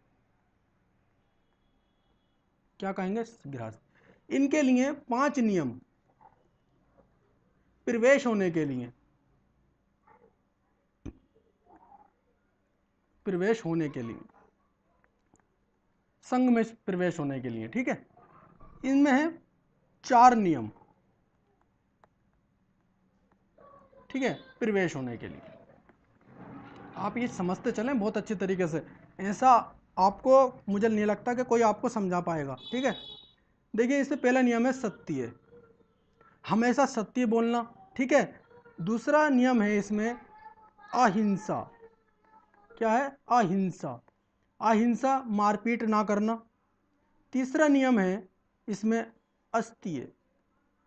क्या कहेंगे गृहस्थ इनके लिए पांच नियम प्रवेश होने के लिए प्रवेश होने के लिए संघ में प्रवेश होने के लिए ठीक है इनमें है चार नियम ठीक है प्रवेश होने के लिए आप ये समझते चलें बहुत अच्छे तरीके से ऐसा आपको मुझे नहीं लगता कि कोई आपको समझा पाएगा ठीक है देखिए इससे पहला नियम है सत्य हमेशा सत्य बोलना ठीक है दूसरा नियम है इसमें अहिंसा क्या है अहिंसा अहिंसा मारपीट ना करना तीसरा नियम है इसमें अस्त्य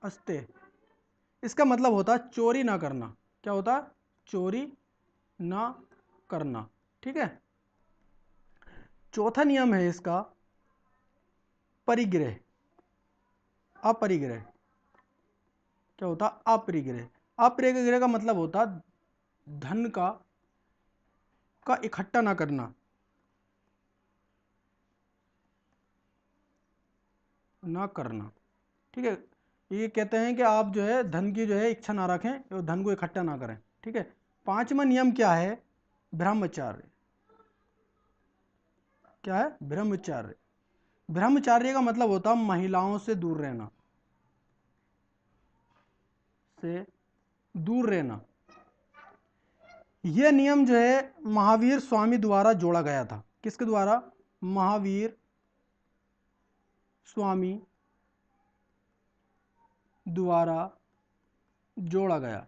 अस्त्य इसका मतलब होता है चोरी ना करना क्या होता है चोरी ना करना ठीक है चौथा नियम है इसका परिग्रह अपरिग्रह क्या होता अपरिग्रह अपरिग्रह का मतलब होता धन का का इकट्ठा ना करना ना करना ठीक है ये कहते हैं कि आप जो है धन की जो है इच्छा ना रखें और धन को इकट्ठा ना करें ठीक है पांचवा नियम क्या है ब्रह्मचार्य क्या है ब्रह्मचार्य ब्रह्मचार्य का मतलब होता है महिलाओं से दूर रहना से दूर रहना यह नियम जो है महावीर स्वामी द्वारा जोड़ा गया था किसके द्वारा महावीर स्वामी द्वारा जोड़ा गया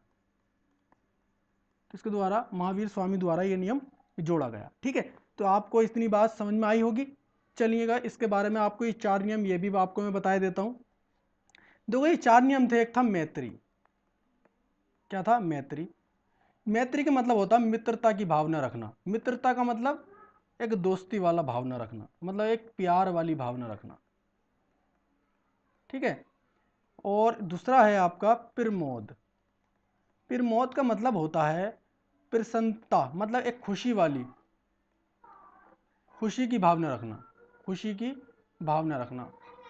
किसके द्वारा महावीर स्वामी द्वारा यह नियम जोड़ा गया ठीक है तो आपको इतनी बात समझ में आई होगी चलिएगा इसके बारे में आपको ये चार नियम ये भी आपको मैं बता देता हूँ देखो ये चार नियम थे एक था मैत्री क्या था मैत्री मैत्री का मतलब होता है मित्रता की भावना रखना मित्रता का मतलब एक दोस्ती वाला भावना रखना मतलब एक प्यार वाली भावना रखना ठीक है और दूसरा है आपका प्रमोद प्रमोद का मतलब होता है प्रसन्नता मतलब एक खुशी वाली खुशी की भावना रखना खुशी की भावना रखना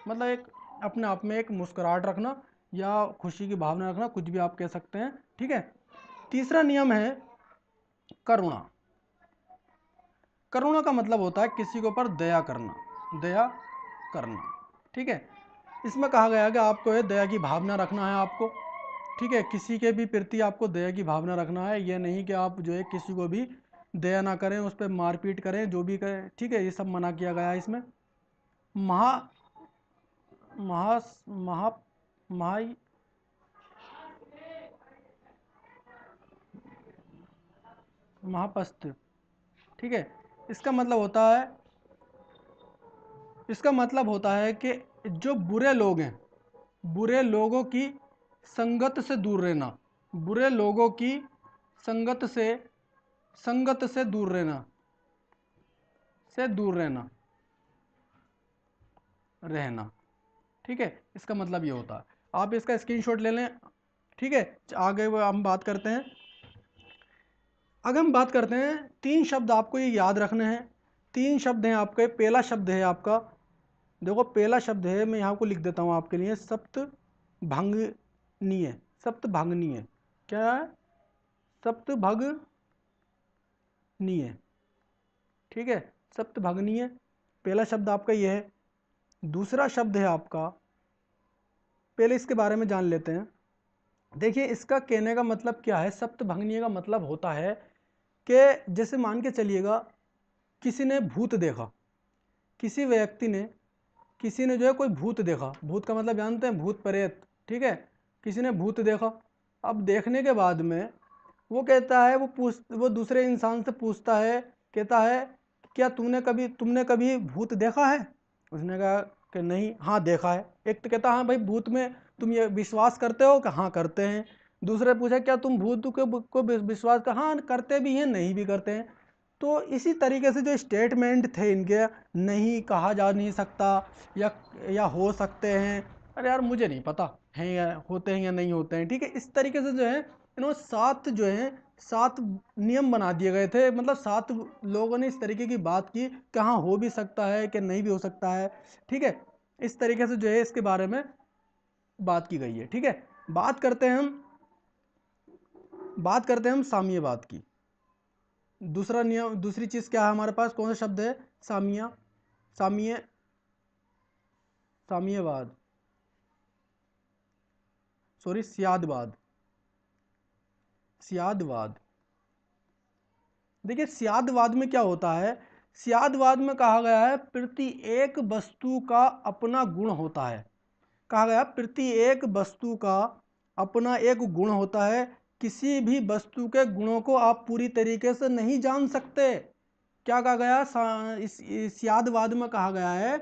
मतलब एक अपने आप में एक मुस्कुराहट रखना या खुशी की भावना रखना कुछ भी आप कह सकते हैं ठीक है तीसरा नियम है करुणा करुणा का मतलब होता है किसी के ऊपर दया करना दया करना ठीक है इसमें कहा गया कि आपको ये दया की भावना रखना है आपको ठीक है किसी के भी प्रति आपको दया की भावना रखना है ये नहीं कि आप जो है किसी को भी दया ना करें उस पर मारपीट करें जो भी करें ठीक है ये सब मना किया गया है इसमें महा महा महा महाई महापस्त ठीक है इसका मतलब होता है इसका मतलब होता है कि जो बुरे लोग हैं बुरे लोगों की संगत से दूर रहना बुरे लोगों की संगत से संगत से दूर रहना से दूर रहना रहना ठीक है इसका मतलब ये होता है आप इसका स्क्रीनशॉट ले लें ठीक है आगे वो हम बात करते हैं अगर हम बात करते हैं तीन शब्द आपको ये याद रखने हैं तीन शब्द हैं आपके पहला शब्द है आपका देखो पहला शब्द है मैं यहाँ को लिख देता हूँ आपके लिए सप्त भंगनीय सप्त भंगनीय क्या है सप्त भग है ठीक है भगनीय पहला शब्द आपका यह है दूसरा शब्द है आपका पहले इसके बारे में जान लेते हैं देखिए इसका कहने का मतलब क्या है सप्तभंगनीय का मतलब होता है कि जैसे मान के चलिएगा किसी ने भूत देखा किसी व्यक्ति ने किसी ने जो है कोई भूत देखा भूत का मतलब जानते हैं भूत प्रेत ठीक है किसी ने भूत देखा अब देखने के बाद में वो कहता है वो पूछ वो दूसरे इंसान से पूछता है कहता है क्या तुमने कभी तुमने कभी भूत देखा है उसने कहा कि नहीं हाँ देखा है एक तो कहता हाँ भाई भूत में तुम ये विश्वास करते हो कि हाँ करते हैं दूसरे पूछा क्या तुम भूत को, को विश्वास कर हाँ करते भी हैं नहीं भी करते हैं तो इसी तरीके से जो स्टेटमेंट थे इनके नहीं कहा जा नहीं सकता या या हो सकते हैं अरे यार मुझे नहीं पता हैं या होते हैं या नहीं होते हैं ठीक है इस तरीके से जो है इन्होंने सात जो है सात नियम बना दिए गए थे मतलब सात लोगों ने इस तरीके की बात की कहाँ हो भी सकता है कि नहीं भी हो सकता है ठीक है इस तरीके से जो है इसके बारे में बात की गई है ठीक है बात करते हैं हम बात करते हैं हम सामियावाद की दूसरा नियम दूसरी चीज़ क्या है हमारे पास कौन सा शब्द है सामिया सामिय सामियावाद सॉरी सियादवाद सियादवाद देखिए सियादवाद में क्या होता है सियादवाद में कहा गया है प्रति एक वस्तु का अपना गुण होता है कहा गया प्रति एक वस्तु का अपना एक गुण होता है किसी भी वस्तु के गुणों को आप पूरी तरीके से नहीं जान सकते क्या कहा गया इस सियादवाद में कहा गया है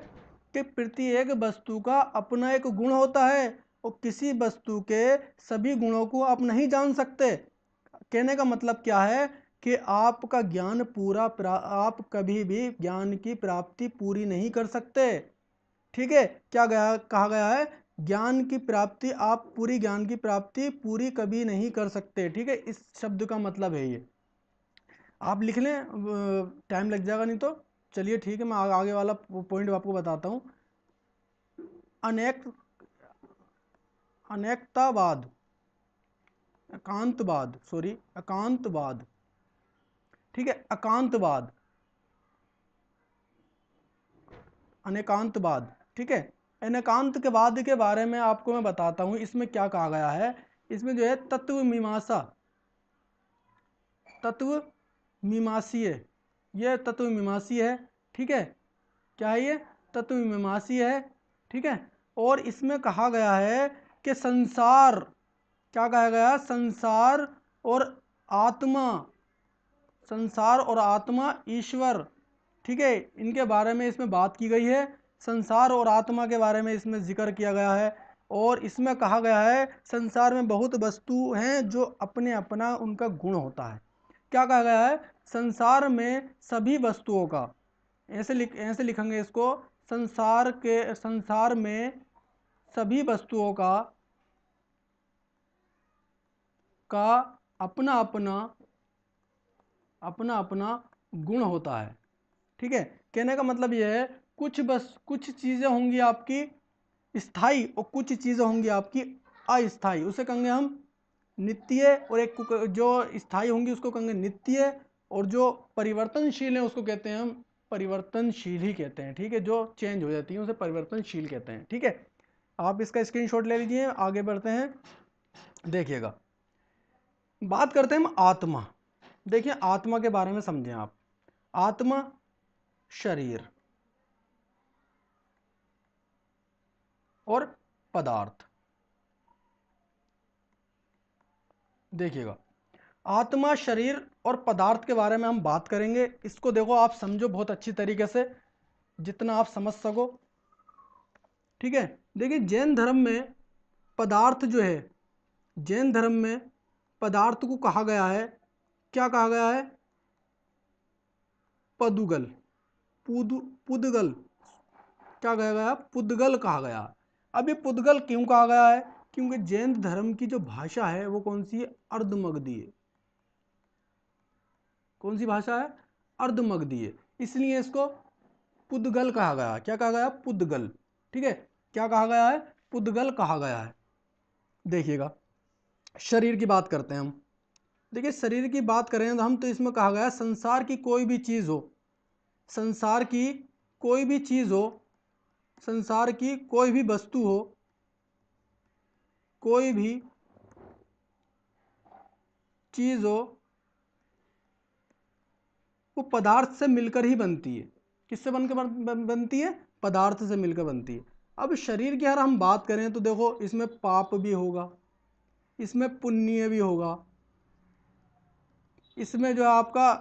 कि प्रति एक वस्तु का अपना एक गुण होता है और किसी वस्तु के सभी गुणों को आप नहीं जान सकते कहने का मतलब क्या है कि आपका ज्ञान पूरा आप कभी भी ज्ञान की प्राप्ति पूरी नहीं कर सकते ठीक है क्या गया कहा गया है ज्ञान की प्राप्ति आप पूरी ज्ञान की प्राप्ति पूरी कभी नहीं कर सकते ठीक है इस शब्द का मतलब है ये आप लिख लें टाइम लग जाएगा नहीं तो चलिए ठीक है मैं आगे वाला पॉइंट आपको बताता हूँ अनेक अनेकतावाद एकांतवाद सॉरी एकांतवाद ठीक है एकांतवाद अनेकांतवाद ठीक है अनेकांत के बाद के बारे में आपको मैं बताता हूं इसमें क्या कहा गया है इसमें जो है तत्व मीमांसा तत्व मीमासीय यह तत्व मीमासी है ठीक है क्या है ये तत्व मीमासी है ठीक है और इसमें कहा गया है कि संसार क्या कहा गया संसार और आत्मा संसार और आत्मा ईश्वर ठीक है इनके बारे में इसमें बात की गई है संसार और आत्मा के बारे में इसमें जिक्र किया गया है और इसमें कहा गया है संसार में बहुत वस्तु हैं जो अपने अपना उनका गुण होता है क्या कहा गया है संसार में सभी वस्तुओं का ऐसे लिख ऐसे लिखेंगे इसको संसार के संसार में सभी वस्तुओं का का अपना अपना अपना अपना गुण होता है ठीक है कहने का मतलब यह है कुछ बस कुछ चीज़ें होंगी आपकी स्थाई और कुछ चीज़ें होंगी आपकी अस्थाई उसे कहेंगे हम नित्य और एक जो स्थाई होंगी उसको कहेंगे नित्य और जो परिवर्तनशील है उसको कहते हैं हम परिवर्तनशील ही कहते हैं ठीक है जो चेंज हो जाती है उसे परिवर्तनशील कहते हैं ठीक है आप इसका स्क्रीनशॉट ले लीजिए आगे बढ़ते हैं देखिएगा बात करते हैं हम आत्मा देखिए आत्मा के बारे में समझें आप आत्मा शरीर और पदार्थ देखिएगा आत्मा शरीर और पदार्थ के बारे में हम बात करेंगे इसको देखो आप समझो बहुत अच्छी तरीके से जितना आप समझ सको ठीक है देखिए जैन धर्म में पदार्थ जो है जैन धर्म में पदार्थ को कहा गया है क्या कहा गया है पदुगल पुद पुदगल क्या कहा गया पुदगल कहा गया अब ये पुदगल क्यों कहा गया है क्योंकि जैन धर्म की जो भाषा है वो कौन सी है अर्धमगधी है कौन सी भाषा है अर्धमगधी है इसलिए इसको पुदगल कहा गया क्या कहा गया पुदगल ठीक है क्या कहा गया है पुदगल कहा गया है देखिएगा शरीर की बात करते हैं हम देखिए शरीर की बात करें तो हम तो इसमें कहा गया संसार की कोई भी चीज़ हो संसार की कोई भी चीज़ हो संसार की कोई भी वस्तु हो कोई भी चीज़ हो वो पदार्थ से मिलकर ही बनती है किससे बनकर बनती है पदार्थ से मिलकर बनती है अब शरीर की अगर हम बात करें तो देखो इसमें पाप भी होगा इसमें पुण्य भी होगा इसमें जो है आपका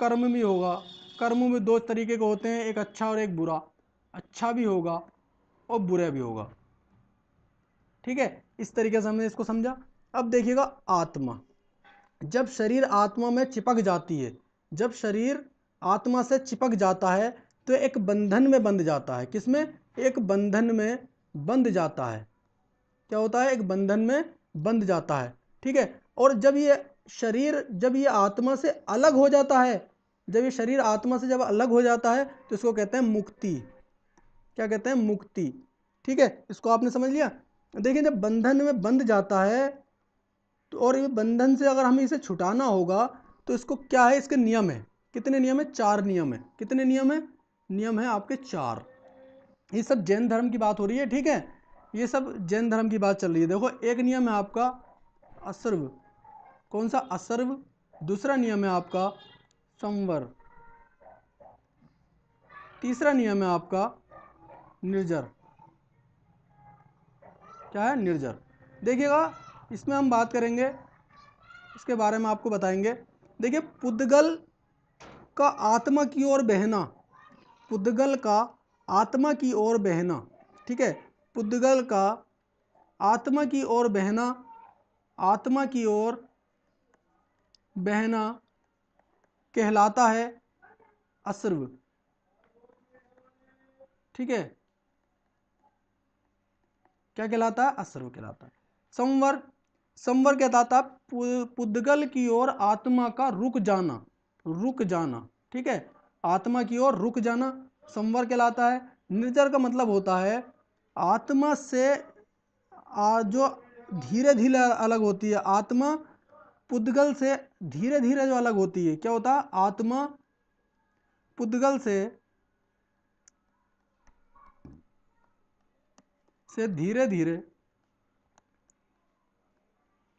कर्म भी होगा कर्म में दो तरीके के होते हैं एक अच्छा और एक बुरा अच्छा भी होगा और बुरा भी होगा ठीक है इस तरीके से हमने इसको समझा अब देखिएगा आत्मा जब शरीर आत्मा में चिपक जाती है जब शरीर आत्मा से चिपक जाता है तो एक बंधन में बंध जाता है किसमें एक बंधन में बंध जाता है क्या होता है एक बंधन में बंध जाता है ठीक है और जब ये शरीर जब ये आत्मा से अलग हो जाता है जब ये शरीर आत्मा से जब अलग हो जाता है तो इसको कहते हैं मुक्ति क्या कहते हैं मुक्ति ठीक है इसको आपने समझ लिया देखिए जब बंधन में बंध जाता है तो और ये बंधन से अगर हमें इसे छुटाना होगा तो इसको क्या है इसके नियम है कितने नियम है चार नियम है कितने नियम है नियम है आपके चार ये सब जैन धर्म की बात हो रही है ठीक है ये सब जैन धर्म की बात चल रही है देखो एक नियम है आपका असर्व कौन सा असर्व दूसरा नियम है आपका संवर तीसरा नियम है आपका निर्जर क्या है निर्जर देखिएगा इसमें हम बात करेंगे इसके बारे में आपको बताएंगे देखिए पुद्गल का आत्मा की ओर बहना पुद्गल का आत्मा की ओर बहना ठीक है पुद्गल का आत्मा की ओर बहना आत्मा की ओर बहना कहलाता है असर्व ठीक है क्या कहलाता है असर्व कहलाता है संवर संवर कहलाता है पुद्गल की ओर आत्मा का रुक जाना रुक जाना ठीक है आत्मा की ओर रुक जाना संवर कहलाता है निर्जर का मतलब होता है आत्मा से आ जो धीरे धीरे अलग होती है आत्मा पुद्गल से धीरे धीरे जो अलग होती है क्या होता है आत्मा पुद्गल से से धीरे धीरे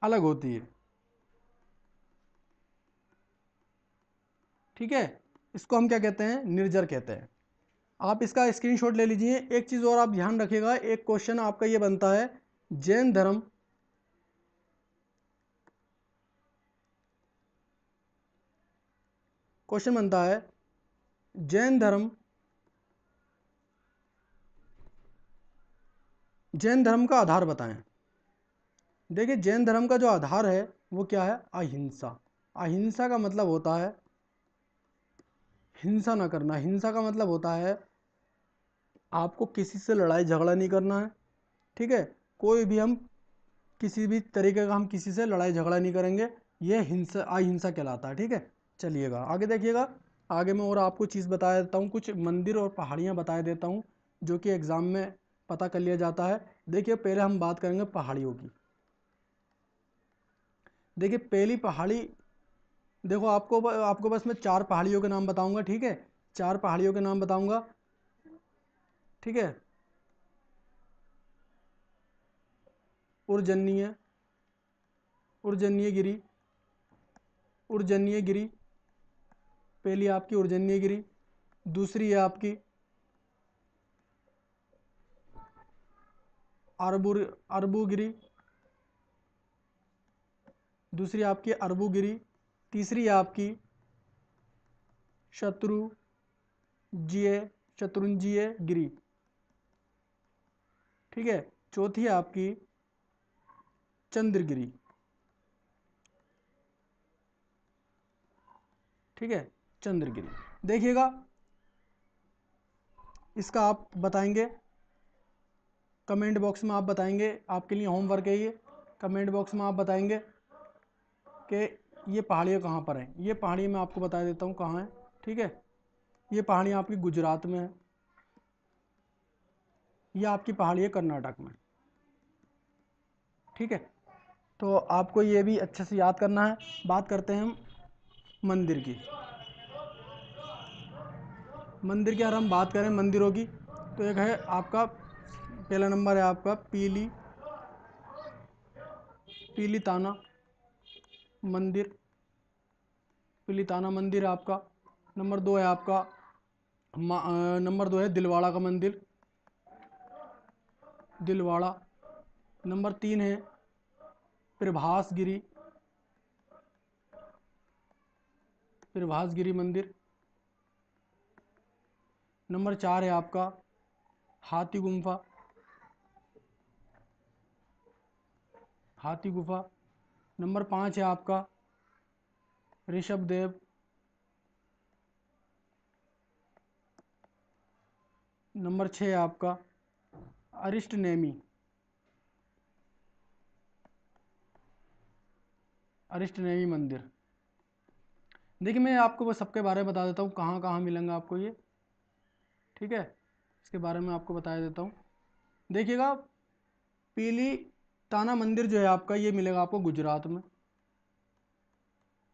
अलग होती है ठीक है इसको हम क्या कहते हैं निर्जर कहते हैं आप इसका स्क्रीनशॉट ले लीजिए एक चीज़ और आप ध्यान रखिएगा एक क्वेश्चन आपका ये बनता है जैन धर्म क्वेश्चन बनता है जैन धर्म जैन धर्म का आधार बताएं देखिए जैन धर्म का जो आधार है वो क्या है अहिंसा अहिंसा का मतलब होता है हिंसा ना करना हिंसा का मतलब होता है आपको किसी से लड़ाई झगड़ा नहीं करना है ठीक है कोई भी हम किसी भी तरीके का हम किसी से लड़ाई झगड़ा नहीं करेंगे ये हिंसा अहिंसा कहलाता है ठीक है चलिएगा आगे देखिएगा आगे मैं और आपको चीज़ बता देता हूँ कुछ मंदिर और पहाड़ियाँ बताए देता हूँ जो कि एग्ज़ाम में पता कर लिया जाता है देखिए पहले हम बात करेंगे पहाड़ियों की देखिए पहली पहाड़ी देखो आपको आपको बस मैं चार पहाड़ियों के नाम बताऊंगा ठीक है चार पहाड़ियों के नाम बताऊंगा ठीक है उर्जन्य उर्जन्य गिरी उर्जन्य गिरी पहली आपकी उर्जन्य गिरी दूसरी है आपकी अरबू अरबूगिरी दूसरी आपकी अरबूगिरी तीसरी आपकी शत्रु जिए शत्रुंजीय गिरी ठीक है चौथी आपकी चंद्रगिरी ठीक है चंद्रगिरी देखिएगा इसका आप बताएंगे कमेंट बॉक्स में आप बताएंगे आपके लिए होमवर्क है ये कमेंट बॉक्स में आप बताएंगे कि ये पहाड़ियाँ कहाँ पर हैं ये पहाड़ी मैं आपको बता देता हूँ कहाँ है ठीक है ये पहाड़ी आपकी गुजरात में है ये आपकी पहाड़ी है कर्नाटक में ठीक है तो आपको ये भी अच्छे से याद करना है बात करते हैं हम मंदिर की मंदिर की अगर हम बात करें मंदिरों की तो एक है आपका पहला नंबर है आपका पीली पीली ताना मंदिर पीली ताना मंदिर आपका नंबर दो है आपका नंबर दो है दिलवाड़ा का मंदिर दिलवाड़ा नंबर तीन है प्रभास गिरी प्रभास गिरी मंदिर नंबर चार है आपका हाथी गुम्फा हाथी गुफा नंबर पाँच है आपका ऋषभ देव नंबर छः है आपका अरिष्ट नेमी अरिष्ट नेमी मंदिर देखिए मैं आपको वो सबके बारे में बता देता हूँ कहाँ कहाँ मिलेंगे आपको ये ठीक है इसके बारे में आपको बता देता हूँ देखिएगा पीली ताना मंदिर जो है आपका ये मिलेगा आपको गुजरात में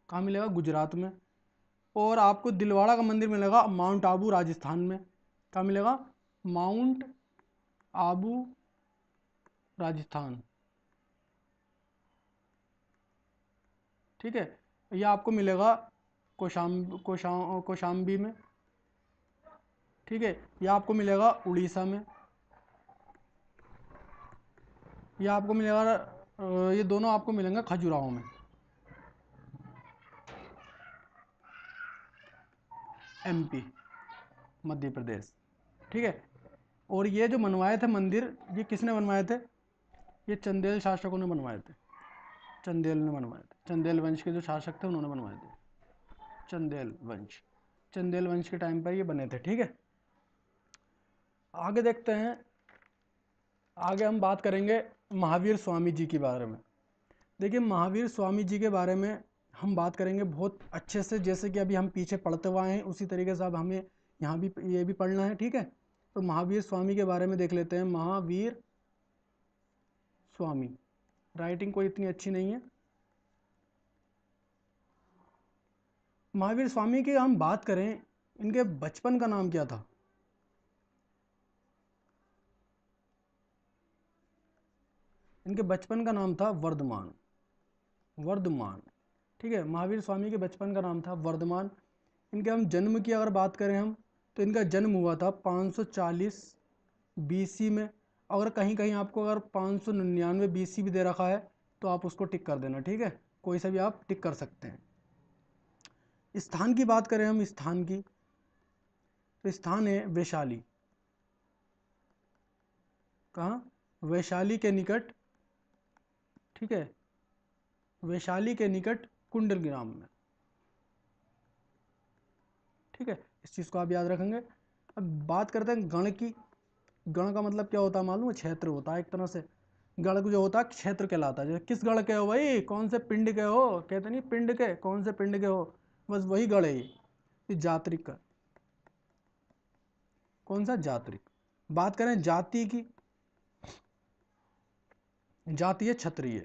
कहाँ मिलेगा गुजरात में और आपको दिलवाड़ा का मंदिर मिलेगा माउंट आबू राजस्थान में कहाँ मिलेगा माउंट आबू राजस्थान ठीक है ये आपको मिलेगा कोशाम कोशा कोशाम्बी में ठीक है ये आपको मिलेगा उड़ीसा में ये आपको मिलेगा ये दोनों आपको मिलेंगे खजुराहो में एमपी मध्य प्रदेश ठीक है और ये जो बनवाए थे मंदिर ये किसने बनवाए थे ये चंदेल शासकों ने बनवाए थे चंदेल ने बनवाए थे चंदेल वंश के जो शासक थे उन्होंने बनवाए थे चंदेल वंश चंदेल वंश के टाइम पर ये बने थे ठीक है आगे देखते हैं आगे हम बात करेंगे महावीर स्वामी जी के बारे में देखिए महावीर स्वामी जी के बारे में हम बात करेंगे बहुत अच्छे से जैसे कि अभी हम पीछे पढ़ते हुए हैं उसी तरीके से अब हमें यहाँ भी ये भी पढ़ना है ठीक है तो महावीर स्वामी के बारे में देख लेते हैं महावीर स्वामी राइटिंग कोई इतनी अच्छी नहीं है महावीर स्वामी की हम बात करें इनके बचपन का नाम क्या था इनके बचपन का नाम था वर्धमान वर्धमान ठीक है महावीर स्वामी के बचपन का नाम था वर्धमान इनके हम जन्म की अगर बात करें हम तो इनका जन्म हुआ था 540 बीसी में अगर कहीं कहीं आपको अगर पाँच सौ निन्यानवे बीसी भी दे रखा है तो आप उसको टिक कर देना ठीक है कोई सा भी आप टिक कर सकते हैं स्थान की बात करें हम स्थान की तो स्थान है वैशाली कहाँ वैशाली के निकट ठीक है वैशाली के निकट कुंडल ग्राम में ठीक है इस चीज़ को आप याद रखेंगे अब बात करते हैं गण की गण का मतलब क्या होता है मालूम है क्षेत्र होता है एक तरह से गण जो होता है क्षेत्र कहलाता है किस गण के हो भाई कौन से पिंड के हो कहते नहीं पिंड के कौन से पिंड के हो बस वही गण है ये जात्रिक का कौन सा जात्रिक बात करें जाति की जाति है क्षत्रिय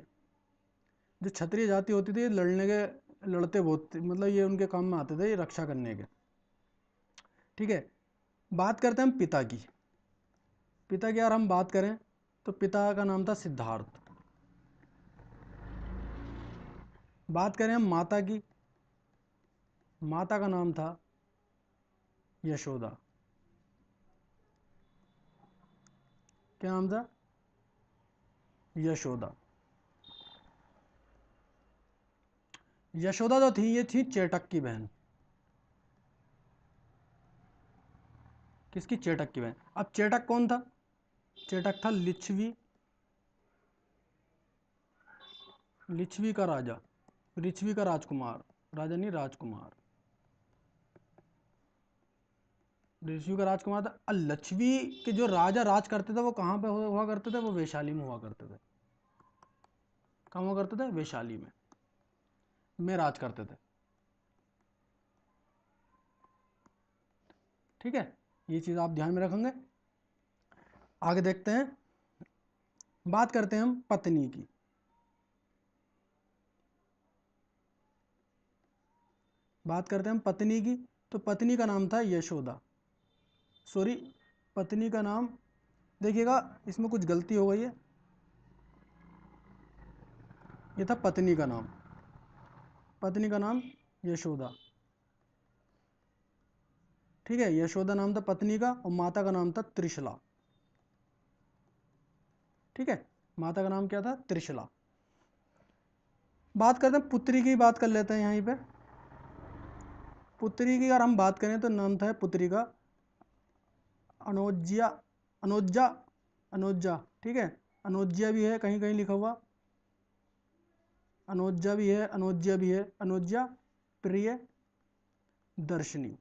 जो क्षत्रिय जाति होती थी लड़ने के लड़ते बहुत मतलब ये उनके काम में आते थे ये रक्षा करने के ठीक है बात करते हैं हम पिता की पिता की अगर हम बात करें तो पिता का नाम था सिद्धार्थ बात करें हम माता की माता का नाम था यशोदा क्या नाम था यशोदा यशोदा जो थी ये थी चेटक की बहन किसकी चेटक की बहन अब चेटक कौन था चेटक था लिच्छवी लिच्छवी का राजा लिच्छवी का राजकुमार राजा नहीं राजकुमार ऋषि का राजकुमार था अ लक्ष्मी के जो राजा राज करते थे वो कहाँ पे हुआ करते थे वो वैशाली में हुआ करते थे कहाँ हुआ करते थे वैशाली में में राज करते थे ठीक है ये चीज़ आप ध्यान में रखेंगे आगे देखते हैं बात करते हैं हम पत्नी की बात करते हैं हम पत्नी की तो पत्नी का नाम था यशोदा सॉरी पत्नी का नाम देखिएगा इसमें कुछ गलती हो गई है ये था पत्नी का नाम पत्नी का नाम यशोदा ठीक है यशोदा नाम था पत्नी का और माता का नाम था त्रिशला ठीक है माता का नाम क्या था त्रिशला बात करते हैं पुत्री की बात कर लेते हैं यहीं पे पुत्री की अगर हम बात करें तो नाम था पुत्री का अनोज्या अनोज्जा अनोज्जा ठीक है अनोज्या भी है कहीं कहीं लिखा हुआ अनोज्जा भी है अनोज्या भी है अनोज्या प्रिय दर्शनी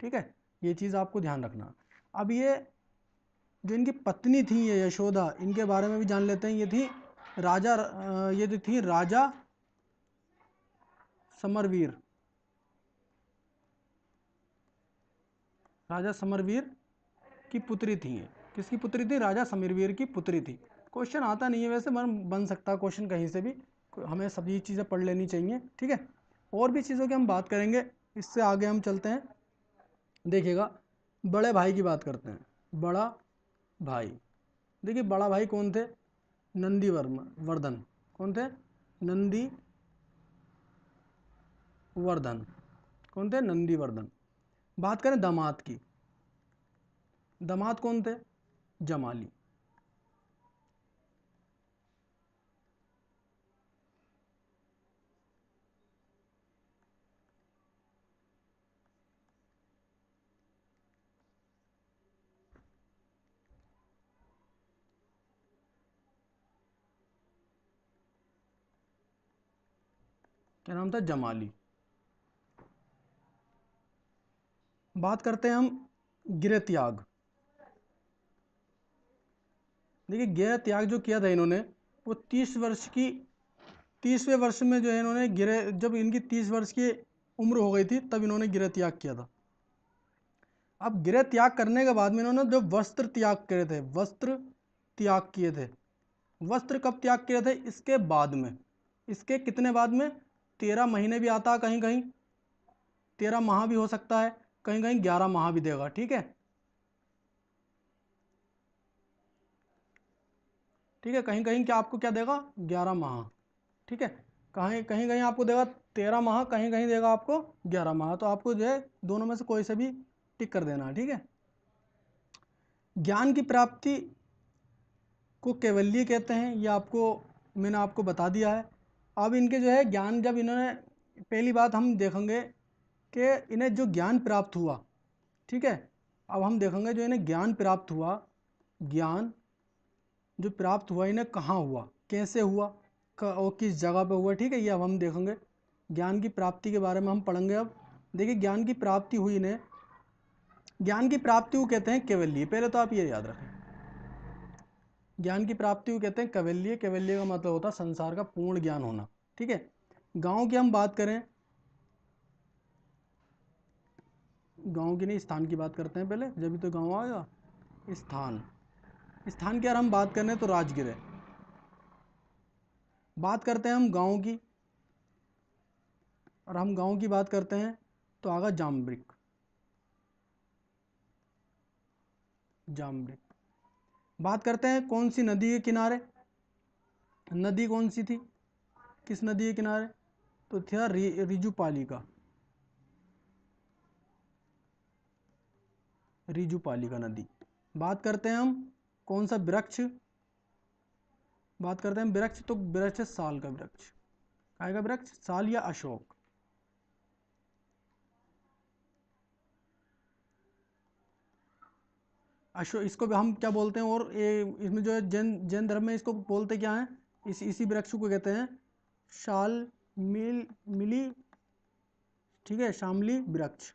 ठीक है ये चीज़ आपको ध्यान रखना अब ये जो इनकी पत्नी थी ये यशोदा इनके बारे में भी जान लेते हैं ये थी राजा ये थी राजा समरवीर राजा समरवीर की पुत्री थी ये किसकी पुत्री थी राजा समीरवीर की पुत्री थी क्वेश्चन आता नहीं है वैसे मन बन सकता क्वेश्चन कहीं से भी हमें सभी चीज़ें पढ़ लेनी चाहिए ठीक है और भी चीज़ों की हम बात करेंगे इससे आगे हम चलते हैं देखिएगा बड़े भाई की बात करते हैं बड़ा भाई देखिए बड़ा भाई कौन थे नंदी वर्मा वर्धन कौन थे नंदी वर्धन कौन थे नंदी वर्धन बात करें दामाद की दामाद कौन थे जमाली क्या नाम था जमाली बात करते हैं हम गिर त्याग देखिए गिर त्याग जो किया था इन्होंने वो तीस वर्ष की तीसवें वर्ष में जो है इन्होंने गिरे जब इनकी तीस वर्ष की उम्र हो गई थी तब इन्होंने गिर त्याग किया था अब गिर त्याग करने के बाद में इन्होंने जो वस्त्र त्याग करे थे वस्त्र त्याग किए थे वस्त्र कब त्याग किए थे इसके बाद में इसके कितने बाद में तेरह महीने भी आता है कहीं कहीं तेरह माह भी हो सकता है कहीं कहीं ग्यारह माह भी देगा ठीक है ठीक है कहीं कहीं क्या आपको क्या देगा ग्यारह माह ठीक है कहीं कहीं कहीं आपको देगा तेरह माह कहीं कहीं देगा आपको ग्यारह माह तो आपको जो है दोनों में से कोई से भी टिक कर देना है ठीक है ज्ञान की प्राप्ति को कैवल्य कहते हैं ये आपको मैंने आपको बता दिया है अब इनके जो है ज्ञान जब इन्होंने पहली बात हम देखेंगे कि इन्हें जो ज्ञान प्राप्त हुआ ठीक है अब हम देखेंगे जो इन्हें ज्ञान प्राप्त हुआ ज्ञान जो प्राप्त हुआ इन्हें कहाँ हुआ कैसे हुआ और किस जगह पर हुआ ठीक है ये अब हम देखेंगे ज्ञान की प्राप्ति के बारे में हम पढ़ेंगे अब देखिए ज्ञान की प्राप्ति हुई इन्हें ज्ञान की प्राप्ति को कहते हैं केवल लिए पहले तो आप ये याद रखें ज्ञान की प्राप्ति को कहते हैं कैवल्य कैवल्य का मतलब होता है संसार का पूर्ण ज्ञान होना ठीक है गांव की हम बात करें गांव की नहीं स्थान की बात करते हैं पहले जब भी तो गांव आएगा स्थान स्थान की अगर हम बात करें तो राजगिर है बात करते हैं हम गांव की और हम गांव की बात करते हैं तो आगा जामब्रिक जामब्रिक बात करते हैं कौन सी नदी के किनारे नदी कौन सी थी किस नदी के किनारे तो था रि, रिजुपालिका रिजुपालिका नदी बात करते हैं हम कौन सा वृक्ष बात करते हैं वृक्ष तो वृक्ष साल का वृक्ष आएगा का वृक्ष साल या अशोक अश्व इसको हम क्या बोलते हैं और ये इसमें जो है जैन जैन धर्म में इसको बोलते क्या हैं इस इसी वृक्ष को कहते हैं शाल मिल मिली ठीक है शामली वृक्ष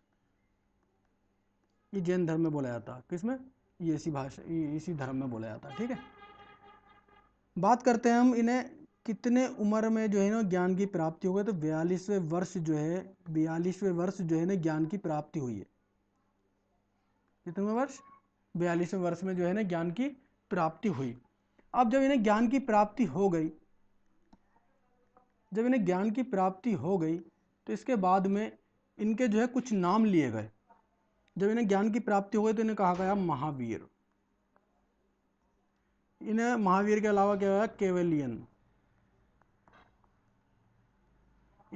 ये जैन धर्म में बोला जाता है किसमें ये इसी भाषा इसी धर्म में बोला जाता है ठीक है बात करते हैं हम इन्हें कितने उम्र में जो है ना ज्ञान की प्राप्ति हो गई तो बयालीसवें वर्ष जो है बयालीसवें वर्ष जो है ना ज्ञान की प्राप्ति हुई है कितने वर्ष बयालीसवें वर्ष में जो है ना ज्ञान की प्राप्ति हुई अब जब इन्हें ज्ञान की प्राप्ति हो गई जब इन्हें ज्ञान की प्राप्ति हो गई तो इसके बाद में इनके जो है कुछ नाम लिए गए जब इन्हें ज्ञान की प्राप्ति हो गई तो इन्हें कहा गया महावीर इन्हें महावीर के अलावा क्या गया केवलियन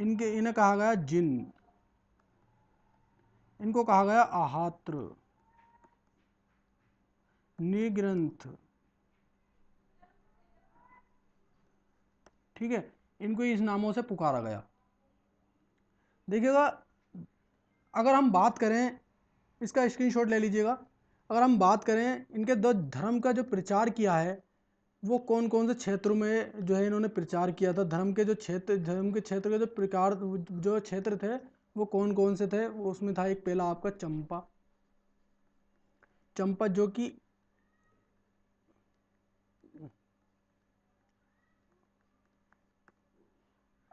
इनके इन्हें कहा गया जिन इनको कहा गया आहात्र निग्रंथ ठीक है इनको इस नामों से पुकारा गया देखिएगा अगर हम बात करें इसका स्क्रीनशॉट ले लीजिएगा अगर हम बात करें इनके दो धर्म का जो प्रचार किया है वो कौन कौन से क्षेत्रों में जो है इन्होंने प्रचार किया था धर्म के जो क्षेत्र धर्म के क्षेत्र के जो प्रकार जो क्षेत्र थे वो कौन कौन से थे उसमें था एक पहला आपका चंपा चंपा जो कि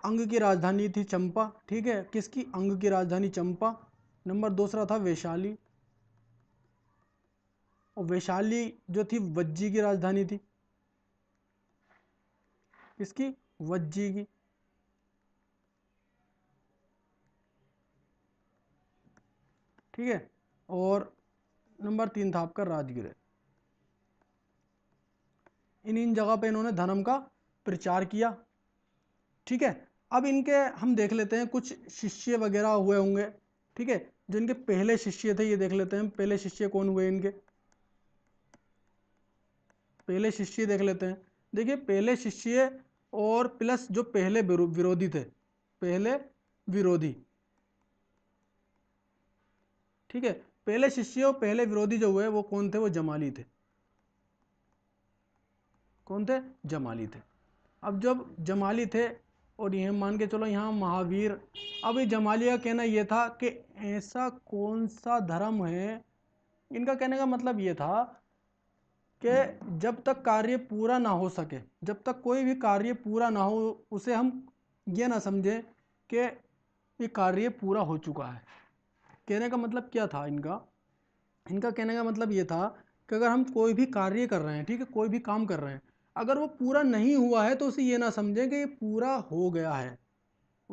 अंग की राजधानी थी चंपा ठीक है किसकी अंग की राजधानी चंपा नंबर दूसरा था वैशाली और वैशाली जो थी वज्जी की राजधानी थी किसकी वज्जी की ठीक है और नंबर तीन था आपका राजगिर इन इन जगह पे इन्होंने धर्म का प्रचार किया ठीक है अब इनके हम देख लेते हैं कुछ शिष्य वगैरह हुए होंगे ठीक है जो इनके पहले शिष्य थे ये देख लेते हैं पहले शिष्य कौन हुए इनके पहले शिष्य देख लेते हैं देखिए पहले शिष्य और प्लस जो पहले विरोधी थे पहले विरोधी ठीक है पहले शिष्य और पहले विरोधी जो हुए वो कौन थे वो जमाली थे कौन थे जमाली थे अब जब जमाली थे और यह मान के चलो यहाँ महावीर अब जमालिया का कहना यह था कि ऐसा कौन सा धर्म है इनका कहने का मतलब ये था कि जब तक कार्य पूरा ना हो सके जब तक कोई भी कार्य पूरा ना हो उसे हम ये ना समझें कि ये कार्य पूरा हो चुका है कहने का मतलब क्या था इनका इनका कहने का मतलब ये था कि अगर हम कोई भी कार्य कर रहे हैं ठीक है कोई भी काम कर रहे हैं अगर वो पूरा नहीं हुआ है तो उसे ये ना समझें कि ये पूरा हो गया है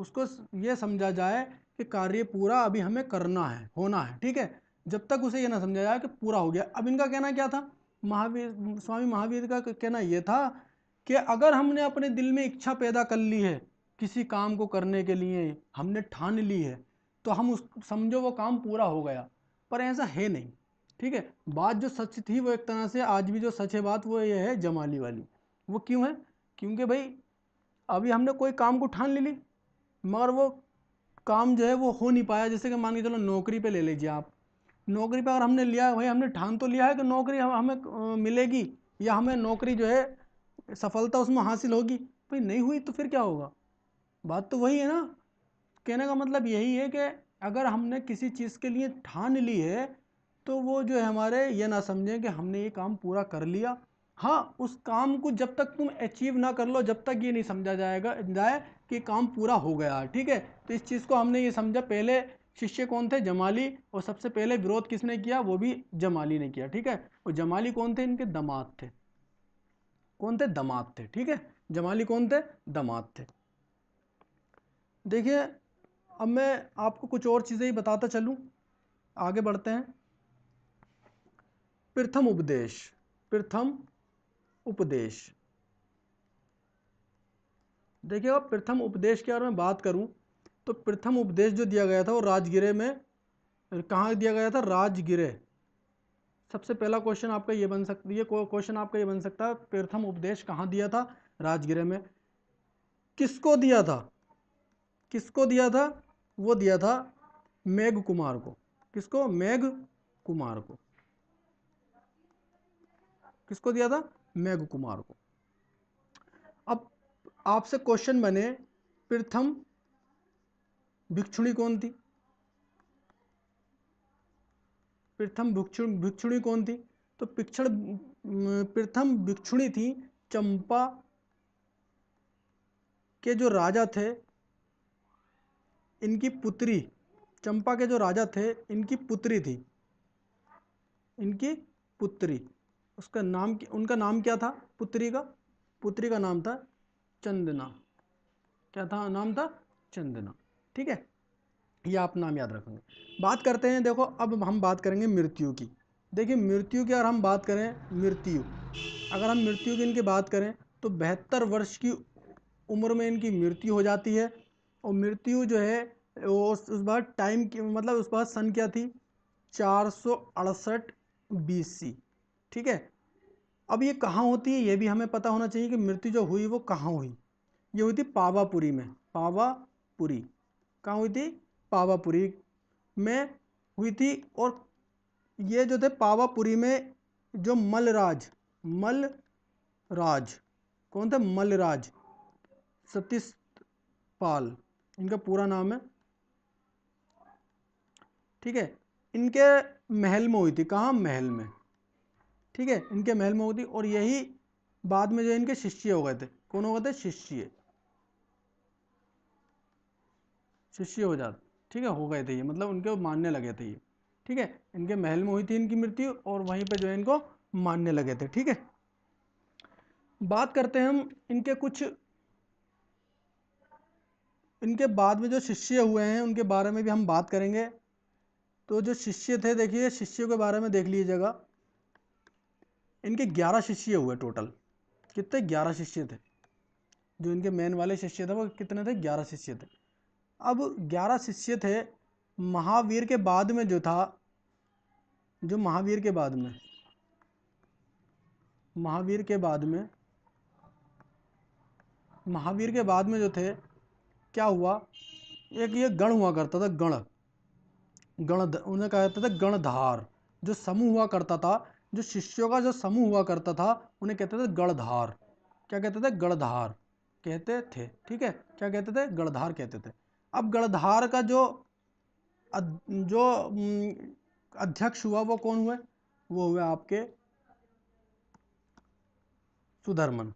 उसको ये समझा जाए कि कार्य पूरा अभी हमें करना है होना है ठीक है जब तक उसे ये ना समझा जाए कि पूरा हो गया अब इनका कहना क्या था महावीर स्वामी महावीर का कहना ये था कि अगर हमने अपने दिल में इच्छा पैदा कर ली है किसी काम को करने के लिए हमने ठान ली है तो हम उस समझो वो काम पूरा हो गया पर ऐसा है नहीं ठीक है बात जो सच थी वो एक तरह से आज भी जो सच है बात वो ये है जमाली वाली वो क्यों है क्योंकि भाई अभी हमने कोई काम को ठान ले ली मगर वो काम जो है वो हो नहीं पाया जैसे कि मान के चलो नौकरी पे ले लीजिए आप नौकरी पे अगर हमने लिया भाई हमने ठान तो लिया है कि नौकरी हम, हमें मिलेगी या हमें नौकरी जो है सफलता उसमें हासिल होगी भाई नहीं हुई तो फिर क्या होगा बात तो वही है ना कहने का मतलब यही है कि अगर हमने किसी चीज़ के लिए ठान ली है तो वो जो है हमारे ये ना समझें कि हमने ये काम पूरा कर लिया हाँ उस काम को जब तक तुम अचीव ना कर लो जब तक ये नहीं समझा जाएगा जाए कि काम पूरा हो गया ठीक है तो इस चीज़ को हमने ये समझा पहले शिष्य कौन थे जमाली और सबसे पहले विरोध किसने किया वो भी जमाली ने किया ठीक है और जमाली कौन थे इनके दमाद थे कौन थे दमाद थे ठीक है जमाली कौन थे दमाद थे देखिए अब मैं आपको कुछ और चीज़ें ही बताता चलूँ आगे बढ़ते हैं प्रथम उपदेश प्रथम उपदेश देखिए अब प्रथम उपदेश के बारे में बात करूं तो प्रथम उपदेश जो दिया गया था वो राजगिरे में कहाँ दिया गया था राजगिरे सबसे पहला क्वेश्चन आपका ये बन सकती है क्वेश्चन आपका ये बन सकता है प्रथम उपदेश कहाँ दिया था राजगिरे में किसको दिया था किसको दिया था वो दिया था मेघ कुमार को किसको मेघ कुमार को किसको दिया था मेघ कुमार को अब आपसे क्वेश्चन बने प्रथम भिक्षुणी कौन थी प्रथम भिक्षुणी कौन थी तो पिक्षण प्रथम भिक्षुणी थी चंपा के जो राजा थे इनकी पुत्री चंपा के जो राजा थे इनकी पुत्री थी इनकी पुत्री उसका नाम उनका नाम क्या था पुत्री का पुत्री का नाम था चंदना क्या था नाम था चंदना ठीक है ये आप नाम याद रखेंगे बात करते हैं देखो अब हम बात करेंगे मृत्यु की देखिए मृत्यु की अगर हम बात करें मृत्यु अगर हम मृत्यु की इनकी बात करें तो बहत्तर वर्ष की उम्र में इनकी मृत्यु हो जाती है और मृत्यु जो है वो उस बार टाइम की मतलब उस बार सन क्या थी चार सौ अड़सठ बीसी ठीक है अब ये कहाँ होती है ये भी हमें पता होना चाहिए कि मृत्यु जो हुई वो कहाँ हुई ये हुई थी पावापुरी में पावापुरी कहाँ हुई थी पावापुरी में हुई थी और ये जो थे पावापुरी में जो मलराज मलराज कौन थे मलराज सतीश पाल इनका पूरा नाम है ठीक है इनके महल में हुई थी कहाँ महल में ठीक है इनके महल में होती और यही बाद में जो इनके शिष्य हो गए थे कौन हो गए थे शिष्य शिष्य हो जाते ठीक है हो गए थे ये मतलब उनके मानने लगे थे ये ठीक है इनके महल में हुई थी इनकी मृत्यु और वहीं पे जो है इनको मानने लगे थे ठीक है बात करते हैं हम इनके कुछ इनके बाद में जो शिष्य हुए हैं उनके बारे में भी हम बात करेंगे तो जो शिष्य थे देखिए शिष्यों के बारे में देख लीजिएगा इनके ग्यारह शिष्य हुए टोटल कितने ग्यारह शिष्य थे जो इनके मेन वाले शिष्य थे वो कितने थे ग्यारह शिष्य थे अब ग्यारह शिष्य थे महावीर के बाद में जो था जो महावीर के बाद में महावीर के बाद में महावीर के बाद में जो थे क्या हुआ एक ये गण हुआ करता था गण गण उन्हें कहा जाता था गणधार जो समूह हुआ करता था जो शिष्यों का जो समूह हुआ करता था उन्हें कहते थे गढ़धार क्या कहते थे गढ़धार कहते थे ठीक है क्या कहते थे गढ़धार कहते थे अब गढ़धार का जो जो अध्यक्ष हुआ वो कौन हुए वो हुए आपके सुधर्मन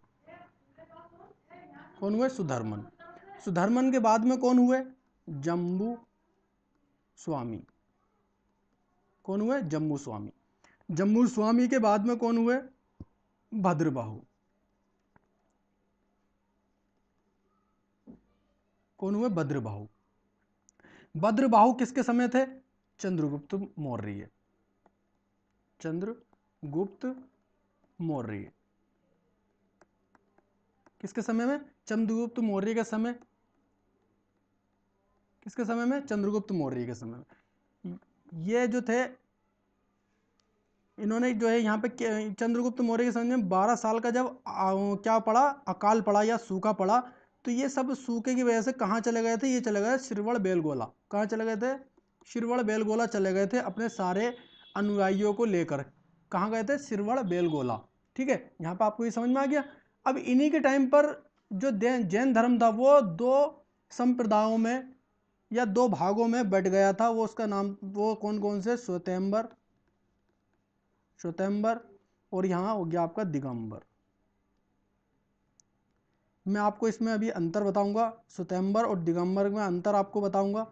कौन हुए सुधर्मन सुधर्मन के बाद में कौन हुए जम्बू स्वामी कौन हुए जम्बू स्वामी जम्मू स्वामी के बाद में कौन हुए भद्रबाहु कौन हुए भद्रबाहु भद्रबाहु किसके समय थे चंद्रगुप्त मौर्य चंद्रगुप्त मौर्य किसके समय में चंद्रगुप्त मौर्य के समय किसके समय में चंद्रगुप्त मौर्य के समय में ये जो थे इन्होंने जो है यहाँ पे चंद्रगुप्त मौर्य के समय में बारह साल का जब क्या पड़ा अकाल पड़ा या सूखा पड़ा तो ये सब सूखे की वजह से कहाँ चले गए थे ये चले गए श्रवण बेलगोला कहाँ चले गए थे श्रीवण बेलगोला चले गए थे अपने सारे अनुयायियों को लेकर कहाँ गए थे श्रीवण बेलगोला ठीक है यहाँ पर आपको ये समझ में आ गया अब इन्हीं के टाइम पर जो जैन धर्म था वो दो संप्रदायों में या दो भागों में बट गया था वो उसका नाम वो कौन कौन से स्वतंबर श्वेतंबर और यहाँ हो गया आपका दिगंबर मैं आपको इसमें अभी अंतर बताऊंगा सितंबर और दिगंबर में अंतर आपको बताऊंगा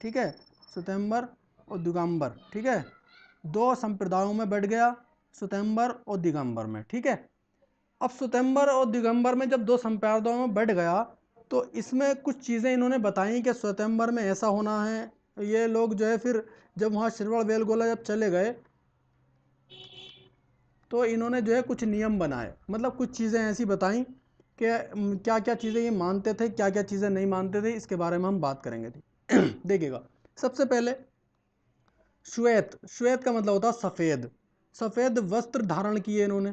ठीक है सितंबर और दिगंबर ठीक है दो संप्रदायों में बैठ गया सितंबर और दिगंबर में ठीक है अब स्वतंबर और दिगंबर में जब दो संप्रदायों में बैठ गया तो इसमें कुछ चीज़ें इन्होंने बताई कि स्वतंबर में ऐसा होना है ये लोग जो है फिर जब वहाँ श्रीवण बेलगोला जब चले गए तो इन्होंने जो है कुछ नियम बनाए मतलब कुछ चीज़ें ऐसी बताई कि क्या क्या चीज़ें ये मानते थे क्या क्या चीज़ें नहीं मानते थे इसके बारे में हम बात करेंगे देखिएगा सबसे पहले श्वेत श्वेत का मतलब होता सफ़ेद सफ़ेद वस्त्र धारण किए इन्होंने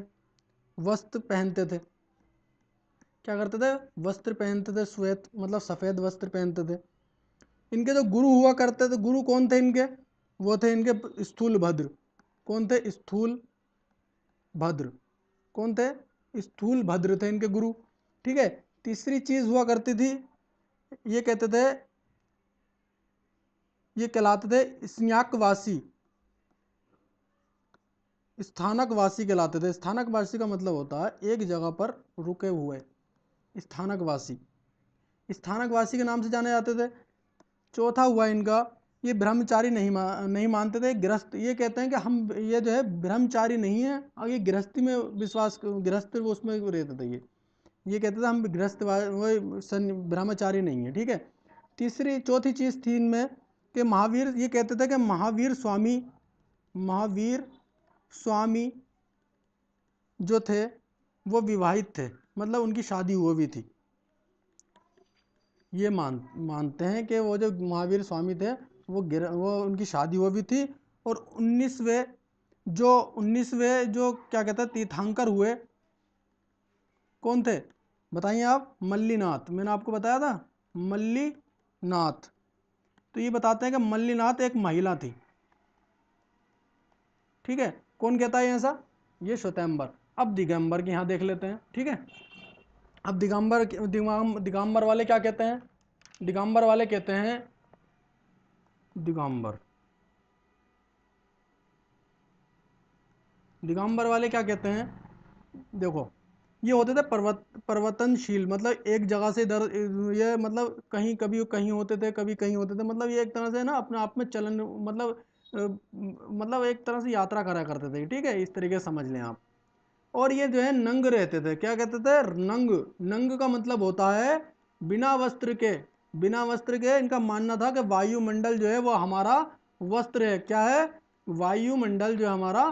वस्त्र पहनते थे क्या करते थे वस्त्र पहनते थे श्वेत मतलब सफ़ेद वस्त्र पहनते थे इनके जो गुरु हुआ करते थे गुरु कौन थे इनके वो थे इनके स्थूल भद्र कौन थे स्थूल भद्र कौन थे स्थूल भद्र थे इनके गुरु ठीक है तीसरी चीज हुआ करती थी ये कहते थे ये कहलाते थे स्न्याकवासी स्थानकवासी कहलाते थे स्थानकवासी का मतलब होता है एक जगह पर रुके हुए स्थानकवासी स्थानकवासी के नाम से जाने जाते थे चौथा हुआ इनका ये ब्रह्मचारी नहीं मा नहीं मानते थे गृहस्थ ये कहते हैं कि हम ये जो है ब्रह्मचारी नहीं है और ये गृहस्थी में विश्वास गृहस्थ वो उसमें रहते थे ये ये कहते थे हम गृहस्थ वो सन ब्रह्मचारी नहीं है ठीक है तीसरी चौथी चीज़ थी इनमें कि महावीर ये कहते थे कि महावीर स्वामी महावीर स्वामी जो थे वो विवाहित थे मतलब उनकी शादी हुई भी थी ये मान मानते हैं कि वो जो महावीर स्वामी थे वो गिर वो उनकी शादी हुई भी थी और उन्नीसवें जो उन्नीसवें जो क्या कहते हैं तीर्थांकर हुए कौन थे बताइए आप मल्लीनाथ मैंने आपको बताया था मल्लीनाथ तो ये बताते हैं कि मल्लीनाथ एक महिला थी ठीक है कौन कहता है ऐसा ये श्वेतंबर अब दिगंबर के यहाँ देख लेते हैं ठीक है अब दिगंबर दिगंबर वाले क्या कहते हैं दिगंबर वाले कहते हैं दिगंबर दिगंबर वाले क्या कहते हैं देखो ये होते थे पर्वत परिवर्तनशील मतलब एक जगह से इधर ये मतलब कहीं कभी कहीं होते थे कभी कहीं होते थे मतलब ये एक तरह से ना अपने आप में चलन मतलब मतलब एक तरह से यात्रा करा करते थे ठीक है इस तरीके से समझ लें आप और ये जो है नंग रहते थे क्या कहते थे नंग नंग का मतलब होता है बिना वस्त्र के बिना वस्त्र के इनका मानना था कि वायुमंडल जो है वो हमारा वस्त्र है क्या है वायुमंडल जो हमारा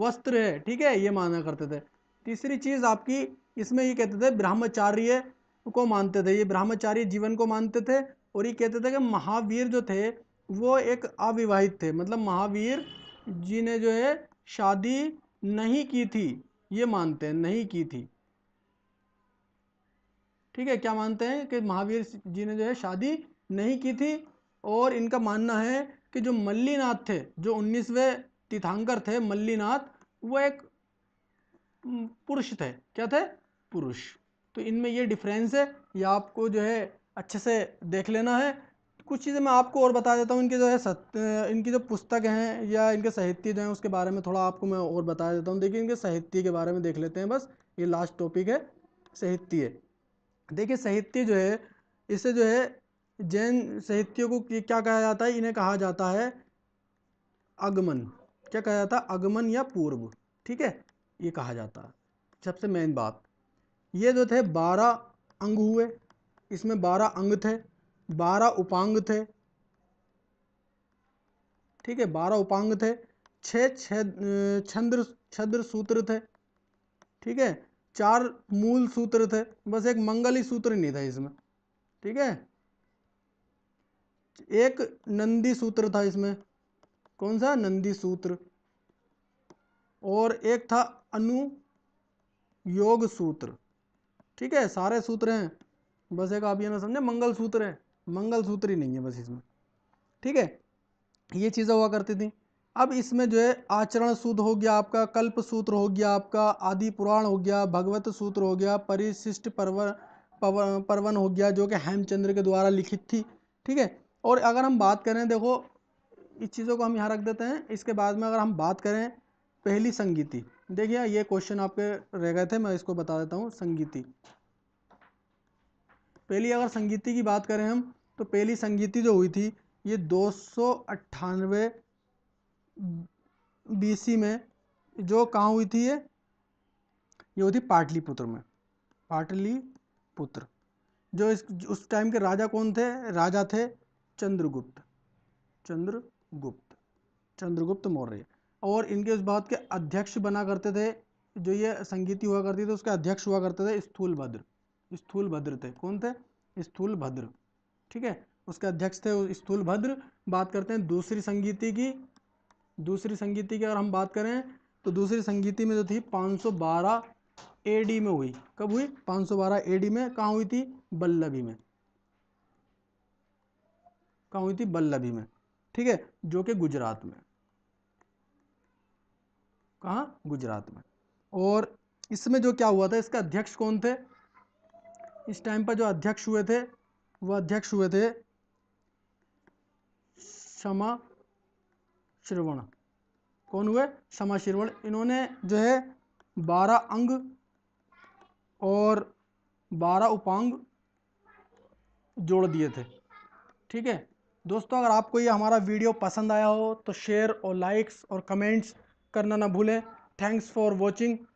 वस्त्र है ठीक है ये माना करते थे तीसरी चीज़ आपकी इसमें ये कहते थे ब्रह्मचार्य को मानते थे ये ब्रह्मचार्य जीवन को मानते थे और ये कहते थे कि महावीर जो थे वो एक अविवाहित थे मतलब महावीर जी ने जो है शादी नहीं की थी ये मानते हैं नहीं की थी ठीक है क्या मानते हैं कि महावीर जी ने जो है शादी नहीं की थी और इनका मानना है कि जो मल्लीनाथ थे जो उन्नीसवें तीर्थांकर थे मल्लीनाथ वो एक पुरुष थे क्या थे पुरुष तो इनमें ये डिफरेंस है ये आपको जो है अच्छे से देख लेना है कुछ चीज़ें मैं आपको और बता देता हूँ इनके जो है सत्य इनकी जो पुस्तक हैं या इनके साहित्य जो हैं उसके बारे में थोड़ा आपको मैं और बता देता हूँ देखिए इनके साहित्य के बारे में देख लेते हैं बस ये लास्ट टॉपिक है साहित्य देखिए साहित्य जो है इसे जो है जैन साहित्यों को क्या कहा जाता है इन्हें कहा जाता है आगमन क्या कहा जाता है आगमन या पूर्व ठीक है ये कहा जाता है सबसे मेन बात ये जो थे बारह अंग हुए इसमें बारह अंग थे बारह उपांग थे ठीक है बारह उपांग थे छः छंद्र छंद्र सूत्र थे ठीक है चार मूल सूत्र थे बस एक मंगली सूत्र नहीं था इसमें ठीक है एक नंदी सूत्र था इसमें कौन सा नंदी सूत्र और एक था अनु योग सूत्र ठीक है सारे सूत्र हैं बस एक आप ये ना समझे मंगल सूत्र है मंगल सूत्र ही नहीं है बस इसमें ठीक है ये चीज़ें हुआ करती थी अब इसमें जो है आचरण सूत्र हो गया आपका कल्प सूत्र हो गया आपका आदि पुराण हो गया भगवत सूत्र हो गया परिशिष्ट परवर परवन हो गया जो कि हेमचंद्र के द्वारा लिखित थी ठीक है और अगर हम बात करें देखो इस चीज़ों को हम यहाँ रख देते हैं इसके बाद में अगर हम बात करें पहली संगीति देखिए ये क्वेश्चन आपके रह गए थे मैं इसको बता देता हूँ संगीति पहली अगर संगीति की बात करें हम तो पहली संगीति जो हुई थी ये दो सौ अट्ठानवे बीसी में जो कहाँ हुई थी ये ये हुई थी पाटलिपुत्र में पाटलिपुत्र जो इस उस टाइम के राजा कौन थे राजा थे चंद्रगुप्त चंद्रगुप्त चंद्रगुप्त मौर्य और इनके उस बात के अध्यक्ष बना करते थे जो ये संगीति हुआ करती थी उसके अध्यक्ष हुआ करते थे स्थूल भद्र स्थूल भद्र थे कौन थे स्थूल भद्र ठीक है उसके अध्यक्ष थे स्थूल भद्र बात करते हैं दूसरी संगीति की दूसरी संगीति की अगर हम बात करें तो दूसरी संगीति में जो थी 512 एडी में हुई कब हुई 512 एडी में कहाँ हुई थी बल्लभी में कहाँ हुई थी बल्लभी में ठीक है जो कि गुजरात में कहाँ गुजरात में और इसमें जो क्या हुआ था इसका अध्यक्ष कौन थे इस टाइम पर जो अध्यक्ष हुए थे वह अध्यक्ष हुए थे क्षमा श्रवण कौन हुए समाश्रवण इन्होंने जो है बारह अंग और बारह उपांग जोड़ दिए थे ठीक है दोस्तों अगर आपको ये हमारा वीडियो पसंद आया हो तो शेयर और लाइक्स और कमेंट्स करना ना भूलें थैंक्स फॉर वॉचिंग